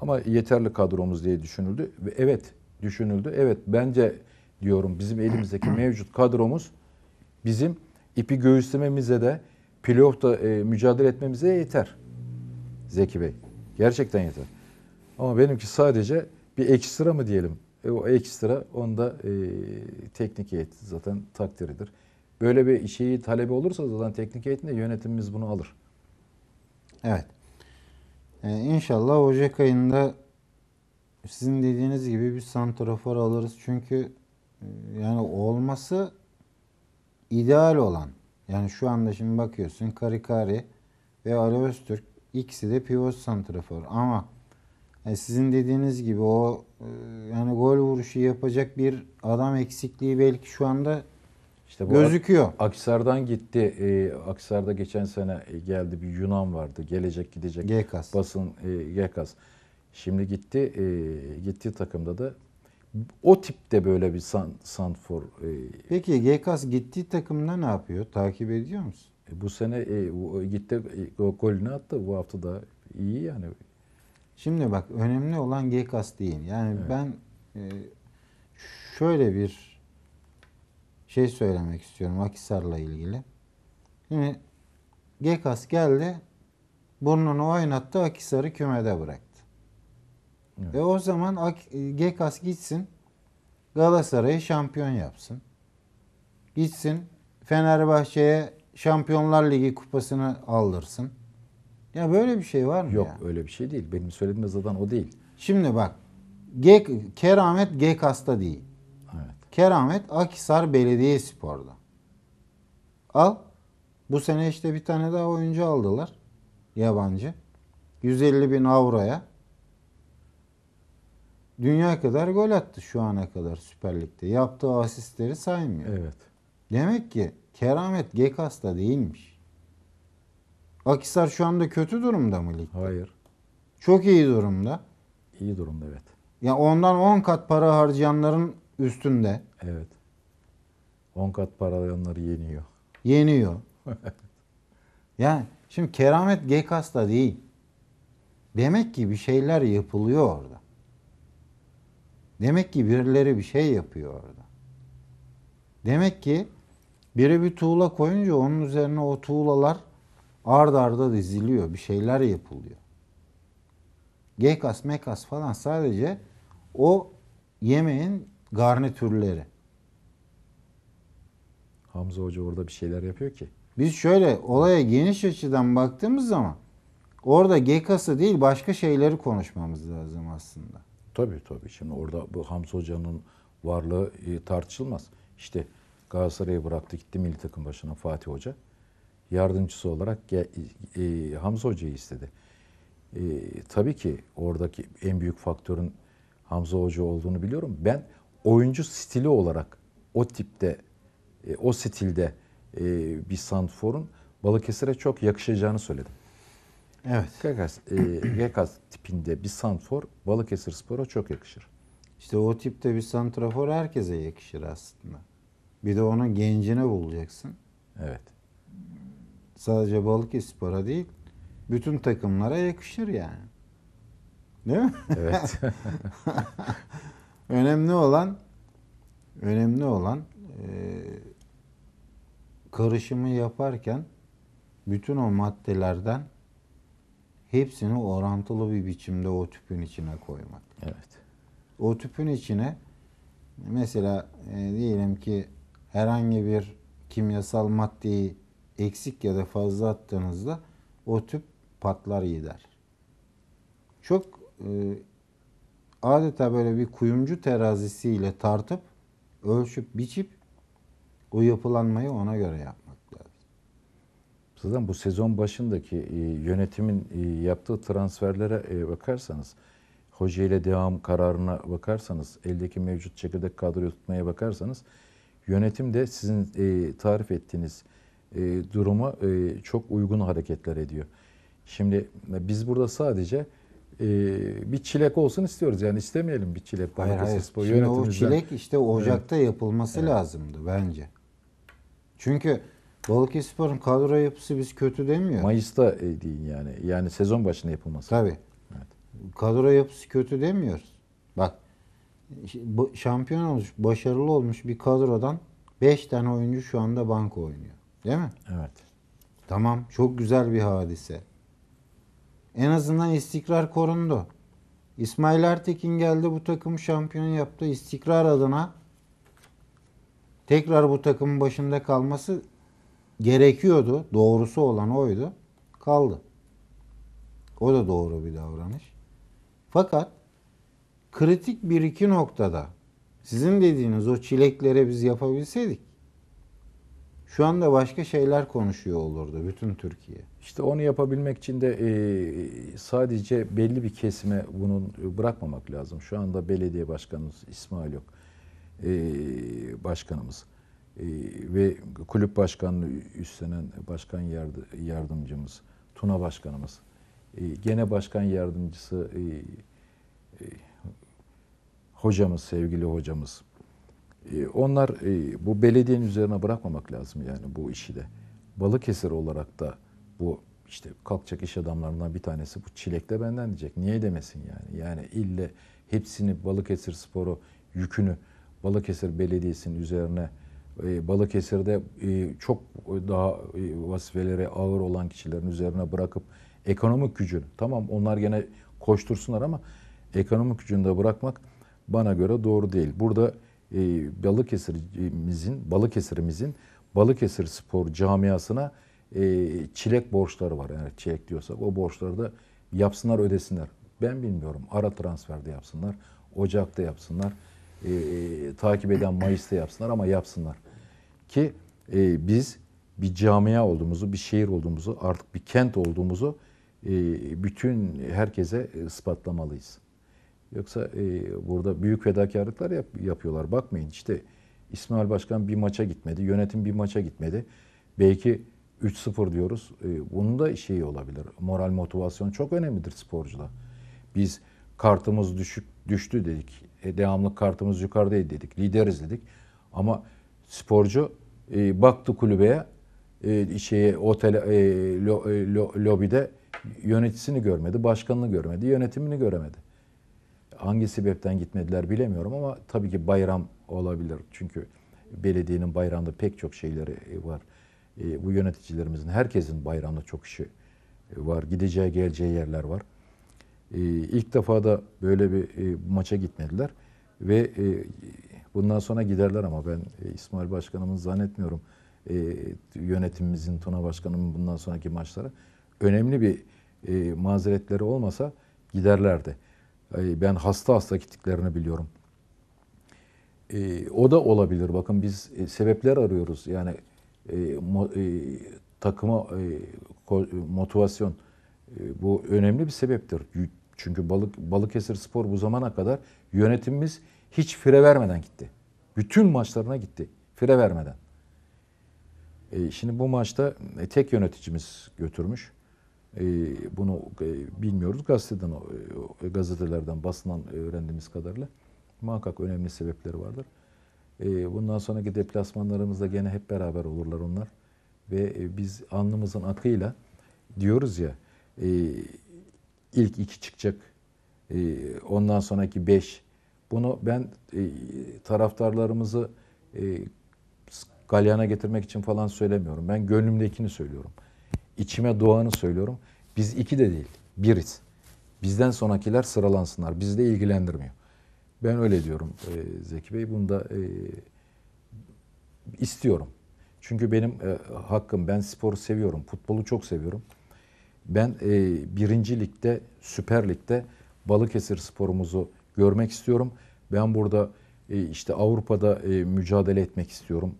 A: Ama yeterli kadromuz diye düşünüldü. Ve evet düşünüldü. Evet bence diyorum bizim elimizdeki mevcut kadromuz bizim ipi göğüslememize de playoff'ta e, mücadele etmemize yeter. Zeki Bey. Gerçekten yeter. Ama benimki sadece bir ekstra mı diyelim e, o ekstra onda e, teknik heyet zaten takdiridir. Böyle bir şeyi talebi olursa zaten teknik heyetinde yönetimimiz bunu alır.
B: Evet. Ee, inşallah Ocak ayında sizin dediğiniz gibi bir santrafor alırız. Çünkü e, yani olması ideal olan. Yani şu anda şimdi bakıyorsun Karikari ve Ali Öztürk ikisi de pivot santrafor ama yani sizin dediğiniz gibi o e, yani gol vuruşu yapacak bir adam eksikliği belki şu anda işte bu gözüküyor.
A: Aksar'dan gitti. E, Aksar'da geçen sene e, geldi bir Yunan vardı. Gelecek gidecek. Gekas. Basın e, Gekas. Şimdi gitti. E, gittiği takımda da o tipte böyle bir san, sanfor. E, Peki Gekas gittiği takımda ne yapıyor? Takip ediyor musun? E, bu sene e, e gitti e, golünü attı. Bu hafta da iyi yani. Şimdi bak
B: önemli olan GKAS değil. Yani evet. ben e, şöyle bir şey söylemek istiyorum Akisar'la ilgili. Şimdi GKAS geldi burnunu oynattı Akisar'ı kümede bıraktı. Evet. E o zaman e, GKAS gitsin Galatasaray'ı şampiyon yapsın. Gitsin Fenerbahçe'ye Şampiyonlar Ligi kupasını aldırsın. Ya böyle bir şey var mı Yok
A: ya? öyle bir şey değil. Benim söylediğim zaten o değil.
B: Şimdi bak. G, keramet Gekas'ta değil. Evet. Keramet Akhisar Belediye Spor'da. Al. Bu sene işte bir tane daha oyuncu aldılar. Yabancı. 150 bin avroya. Dünya kadar gol attı şu ana kadar Süper Lig'de. Yaptığı asistleri saymıyor. Evet. Demek ki keramet Gekas'ta değilmiş. Akhisar şu anda kötü durumda mı ligde? Hayır. Çok iyi durumda. İyi durumda evet. Ya yani ondan 10 kat para harcayanların üstünde.
A: Evet. 10 kat para harcayanları yeniyor.
B: Yeniyor. yani şimdi keramet Gekas'ta değil. Demek ki bir şeyler yapılıyor orada. Demek ki birileri bir şey yapıyor orada. Demek ki biri bir tuğla koyunca onun üzerine o tuğlalar Ard arda diziliyor. Bir şeyler yapılıyor. Gekas, mekas falan sadece o yemeğin garnitürleri. Hamza Hoca orada bir şeyler yapıyor ki. Biz şöyle olaya geniş açıdan baktığımız zaman orada Gekas'ı değil başka şeyleri konuşmamız lazım
A: aslında. Tabii tabii. Şimdi orada bu Hamza Hoca'nın varlığı e, tartışılmaz. İşte Galatasaray'ı bıraktı gitti milli takım başına Fatih Hoca yardımcısı olarak e, Hamza Hoca'yı istedi. E, tabii ki oradaki en büyük faktörün Hamza Hoca olduğunu biliyorum. Ben oyuncu stili olarak o tipte, e, o stilde e, bir Santfor'un Balıkesir'e çok yakışacağını söyledim. Evet. Gekas, e, Gekas tipinde bir Santfor Balıkesir Spor'a çok yakışır. İşte o tipte bir santrafor herkese yakışır aslında.
B: Bir de onun gencine bulacaksın. Evet. Sadece balık Balıkesirspor'a değil, bütün takımlara yakışır yani. Değil mi? Evet. önemli olan önemli olan e, karışımı yaparken bütün o maddelerden hepsini orantılı bir biçimde o tüpün içine koymak. Evet. O tüpün içine mesela e, diyelim ki herhangi bir kimyasal maddeyi eksik ya da fazla attığınızda o tüp patlar gider. Çok e, adeta böyle bir kuyumcu terazisiyle tartıp ölçüp
A: biçip o yapılanmayı ona göre yapmak lazım. Zaten bu sezon başındaki e, yönetimin e, yaptığı transferlere e, bakarsanız hoca ile devam kararına bakarsanız, eldeki mevcut çekirdek kadroyu tutmaya bakarsanız yönetim de sizin e, tarif ettiğiniz e, durumu e, çok uygun hareketler ediyor. Şimdi e, biz burada sadece e, bir çilek olsun istiyoruz. Yani istemeyelim bir çilek. Hayır hayır. Şimdi o çilek işte Ocak'ta evet. yapılması
B: evet. lazımdı bence. Çünkü Balıkesirspor'un kadro yapısı biz kötü demiyor. Mayıs'ta e, deyin yani. Yani sezon başında yapılması. Tabii. Evet. Kadro yapısı kötü demiyoruz. Bak şampiyon olmuş, başarılı olmuş bir kadrodan 5 tane oyuncu şu anda banka oynuyor. Değil mi? Evet. Tamam çok güzel bir hadise. En azından istikrar korundu. İsmail Ertekin geldi bu takım şampiyon yaptı. İstikrar adına tekrar bu takımın başında kalması gerekiyordu. Doğrusu olan oydu. Kaldı. O da doğru bir davranış. Fakat kritik bir iki noktada sizin dediğiniz o çileklere biz yapabilseydik şu anda başka şeyler konuşuyor olurdu bütün Türkiye.
A: İşte onu yapabilmek için de e, sadece belli bir kesime bunun bırakmamak lazım. Şu anda belediye başkanımız İsmail Yok e, başkanımız e, ve kulüp başkanını üstlenen başkan yardı, yardımcımız Tuna başkanımız e, gene başkan yardımcısı e, e, hocamız sevgili hocamız ee, onlar e, bu belediyenin üzerine bırakmamak lazım yani bu işi de. Balıkesir olarak da bu işte kalkacak iş adamlarından bir tanesi bu çilekte benden diyecek. Niye demesin yani? Yani ille hepsini Balıkesir sporu yükünü Balıkesir Belediyesi'nin üzerine e, Balıkesir'de e, çok daha e, vasifeleri ağır olan kişilerin üzerine bırakıp ekonomik gücünü tamam onlar gene koştursunlar ama ekonomik gücünü de bırakmak bana göre doğru değil. Burada e, Balıkesir'imizin Balıkesir'imizin Balıkesir Spor camiasına e, çilek borçları var. Yani çilek diyorsak o borçları da yapsınlar ödesinler. Ben bilmiyorum. Ara transferde yapsınlar. Ocak'ta yapsınlar. E, e, takip eden Mayıs'ta yapsınlar ama yapsınlar. Ki e, biz bir camia olduğumuzu, bir şehir olduğumuzu, artık bir kent olduğumuzu e, bütün herkese ispatlamalıyız. Yoksa e, burada büyük fedakarlıklar yap, yapıyorlar. Bakmayın işte İsmail Başkan bir maça gitmedi, yönetim bir maça gitmedi. Belki 3-0 diyoruz. E, bunun da şeyi olabilir. Moral motivasyon çok önemlidir sporcuda. Biz kartımız düşük düştü dedik. E, devamlı kartımız yukarıdaydı dedik. Lideriz dedik. Ama sporcu e, baktı kulübeye e, şeye otel e, lo, e, lo, lobide yöneticisini görmedi, başkanını görmedi, yönetimini göremedi hangi sebepten gitmediler bilemiyorum ama tabii ki bayram olabilir. Çünkü belediyenin bayramda pek çok şeyleri e, var. E, bu yöneticilerimizin, herkesin bayramda çok işi e, var. Gideceği, geleceği yerler var. İlk defa da böyle bir maça gitmediler. Ve bundan sonra giderler ama ben İsmail Başkanımız zannetmiyorum yönetimimizin, Tuna Başkanımın bundan sonraki maçlara önemli bir mazeretleri olmasa giderlerdi. Ben hasta hasta gittiklerini biliyorum. Ee, o da olabilir. Bakın biz e, sebepler arıyoruz. Yani e, e takıma e, motivasyon bu önemli bir sebeptir. Çünkü balık Balıkesir Spor bu zamana kadar yönetimimiz hiç fire vermeden gitti. Bütün maçlarına gitti. Fire vermeden. şimdi bu maçta tek yöneticimiz götürmüş. Ee, bunu e, bilmiyoruz. Gazeteden, e, e, gazetelerden, basından öğrendiğimiz kadarıyla muhakkak önemli sebepleri vardır. Ee, bundan sonraki deplasmanlarımızda gene hep beraber olurlar onlar. Ve biz alnımızın akıyla diyoruz ya ilk iki çıkacak, ondan sonraki beş. Bunu ben taraftarlarımızı galyana getirmek için falan söylemiyorum. Ben gönlümdekini söylüyorum içime doğanı söylüyorum. Biz iki de değil, biriz. Bizden sonrakiler sıralansınlar. Bizi de ilgilendirmiyor. Ben öyle diyorum e, Zeki Bey. Bunu da e, istiyorum. Çünkü benim e, hakkım, ben sporu seviyorum, futbolu çok seviyorum. Ben e, birinci ligde, süper ligde Balıkesir sporumuzu görmek istiyorum. Ben burada işte Avrupa'da mücadele etmek istiyorum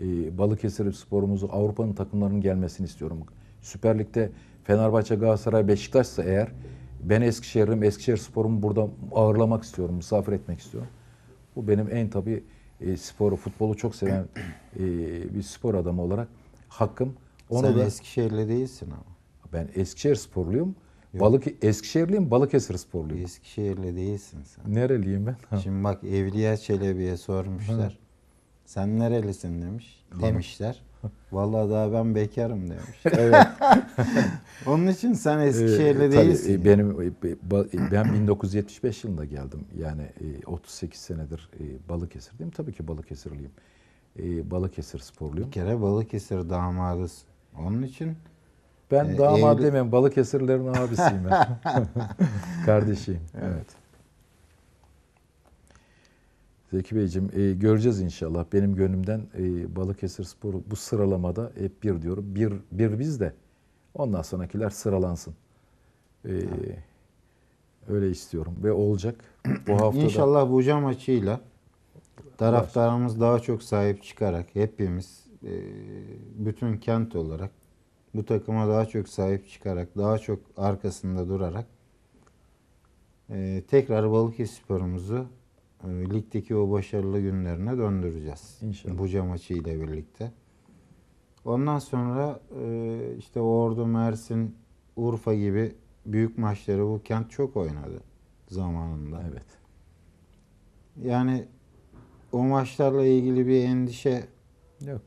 A: e, Balıkesir sporumuzu Avrupa'nın takımlarının gelmesini istiyorum. Süper Lig'de Fenerbahçe, Galatasaray, Beşiktaş'sa eğer ben Eskişehir'im, Eskişehir sporumu burada ağırlamak istiyorum, misafir etmek istiyorum. Bu benim en tabii e, sporu, futbolu çok seven e, bir spor adamı olarak hakkım. Onu Sen da, Eskişehirli değilsin ama. Ben Eskişehir sporluyum. Yok. Balık Eskişehirliyim, Balıkesir sporluyum. Eskişehirli değilsin sen. Nereliyim ben? Şimdi bak Evliya Çelebi'ye sormuşlar. Hı.
B: Sen nerelisin demiş. Demişler. Vallahi daha ben bekarım demiş. Evet.
A: Onun için sen Eskişehirli ee, değilsin. Tabii, e, benim e, e, ben 1975 yılında geldim. Yani 38 senedir Balıkesir'deyim. Tabii ki Balıkesirliyim. Balıkesir sporluyum. Bir kere Balıkesir damadız. Onun için ben e, damat Eylül... demem. Balıkesirlerin abisiyim ben. Kardeşiyim. Evet. evet. Zeki Beyciğim e, göreceğiz inşallah. Benim gönlümden e, Balıkesir Sporu bu sıralamada hep bir diyorum. Bir, bir biz de ondan sonrakiler sıralansın. E, öyle istiyorum ve olacak. Bu hafta İnşallah
B: bu cam açıyla taraftarımız daha çok sahip çıkarak hepimiz e, bütün kent olarak bu takıma daha çok sahip çıkarak daha çok arkasında durarak e, tekrar Balıkesir sporumuzu ee, ligdeki o başarılı günlerine döndüreceğiz. İnşallah. Buca maçı ile birlikte. Ondan sonra e, işte Ordu, Mersin, Urfa gibi büyük maçları bu kent çok oynadı zamanında. Evet. Yani o maçlarla ilgili bir endişe yok.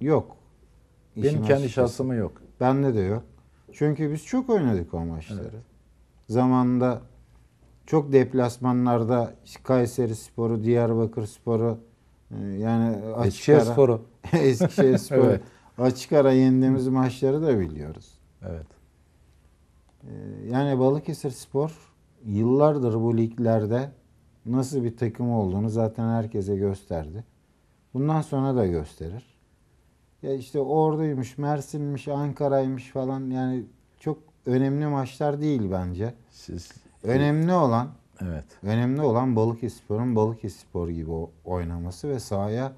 B: Yok. İşin Benim kendi açıkçası. şahsıma yok. Bende de yok. Çünkü biz çok oynadık o maçları. Evet. Zamanında çok deplasmanlarda Kayseri Sporu, Diyarbakır Sporu e, yani açık Eskişehir ara, Sporu. Eskişehir Sporu. evet. Açık ara yendiğimiz maçları da biliyoruz. Evet. E, yani Balıkesir Spor yıllardır bu liglerde nasıl bir takım olduğunu zaten herkese gösterdi. Bundan sonra da gösterir. Ya işte Ordu'ymuş, Mersin'miş, Ankara'ymış falan yani çok önemli maçlar değil bence. Siz Önemli olan Evet. Önemli olan Balıkesirspor'un Balıkesirspor gibi oynaması ve sahaya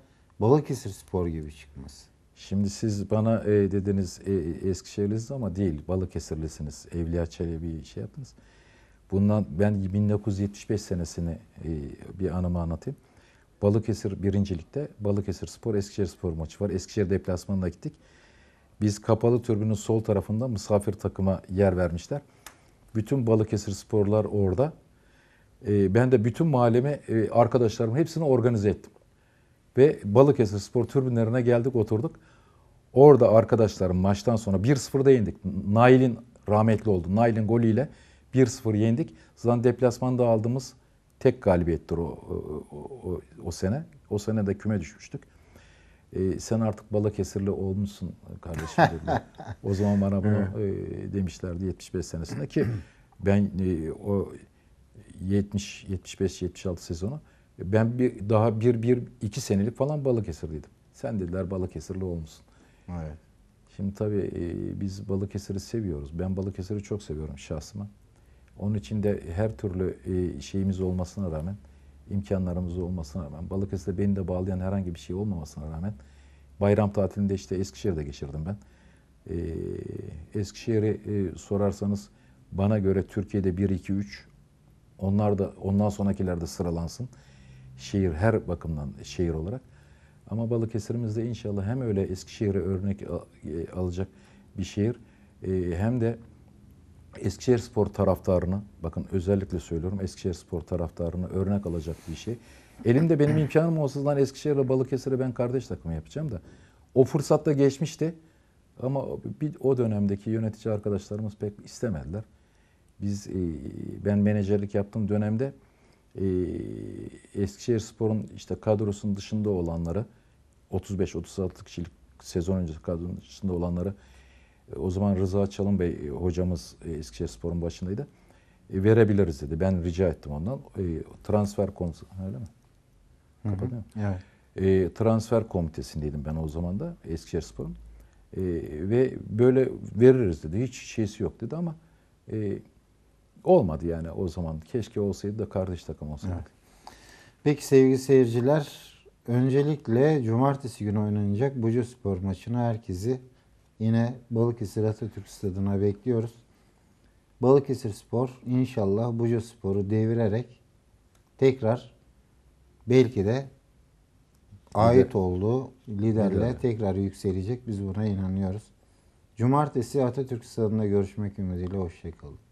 A: spor gibi çıkması. Şimdi siz bana e, dediniz e, e, Eskişehirlisiniz ama değil Balıkesirlisiniz. Evliya Çelebi şey yaptınız. Bundan ben 1975 senesini e, bir anımı anlatayım. Balıkesir birincilikte Balıkesir Spor Eskişehir Spor maçı var. Eskişehir deplasmanına gittik. Biz kapalı türbünün sol tarafında misafir takıma yer vermişler. Bütün Balıkesir sporlar orada. Ee, ben de bütün mahallemi, e, arkadaşlarımı hepsini organize ettim. Ve Balıkesir spor türbünlerine geldik oturduk. Orada arkadaşlarım maçtan sonra 1-0'da yendik. Nail'in rahmetli oldu. Nail'in golüyle 1-0 yendik. Zaten deplasmanda aldığımız tek galibiyettir o, o, o, o sene. O sene de küme düşmüştük e, sen artık Balıkesirli olmuşsun kardeşim dediler. o zaman bana bunu e, demişlerdi 75 senesinde ki ben e, o 70 75 76 sezonu ben bir daha bir bir iki senelik falan Balıkesirliydim. Sen dediler Balıkesirli olmuşsun. Evet. Şimdi tabii e, biz Balıkesir'i seviyoruz. Ben Balıkesir'i çok seviyorum şahsıma. Onun için de her türlü e, şeyimiz olmasına rağmen imkanlarımız olmasına rağmen, Balıkesir'de beni de bağlayan herhangi bir şey olmamasına rağmen bayram tatilinde işte Eskişehir'de geçirdim ben. Ee, Eskişehir'i e, sorarsanız bana göre Türkiye'de 1, 2, 3 onlar da ondan sonrakilerde sıralansın. Şehir her bakımdan şehir olarak. Ama Balıkesir'imiz de inşallah hem öyle Eskişehir'e örnek e, alacak bir şehir e, hem de Eskişehir Spor taraftarını, bakın özellikle söylüyorum Eskişehir Spor taraftarını örnek alacak bir şey. Elimde benim imkanım olsa lan Eskişehir'le Balıkesir'e ben kardeş takımı yapacağım da. O fırsatta geçmişti ama bir, o dönemdeki yönetici arkadaşlarımız pek istemediler. Biz e, ben menajerlik yaptığım dönemde e, Eskişehir Spor'un işte kadrosunun dışında olanları 35-36 kişilik sezon önce kadronun dışında olanları e, o zaman Rıza Çalın Bey e, hocamız e, Eskişehir Spor'un başındaydı. E, verebiliriz dedi. Ben rica ettim ondan. E, transfer konusu öyle mi? Kapanıyor. Evet. E, transfer komitesindeydim ben o zaman da Eskişehir Spor'un. E, ve böyle veririz dedi. Hiç şeysi yok dedi ama e, olmadı yani o zaman. Keşke olsaydı da kardeş takım olsaydı. Evet. Peki sevgili seyirciler öncelikle
B: cumartesi günü oynanacak Buca Spor maçını herkesi yine Balıkesir Atatürk Stadı'na bekliyoruz. Balıkesir Spor inşallah Buca Spor'u devirerek tekrar belki de ait olduğu liderle Lider. tekrar yükselecek. Biz buna inanıyoruz. Cumartesi Atatürk Stadı'nda görüşmek ümidiyle. Hoşçakalın.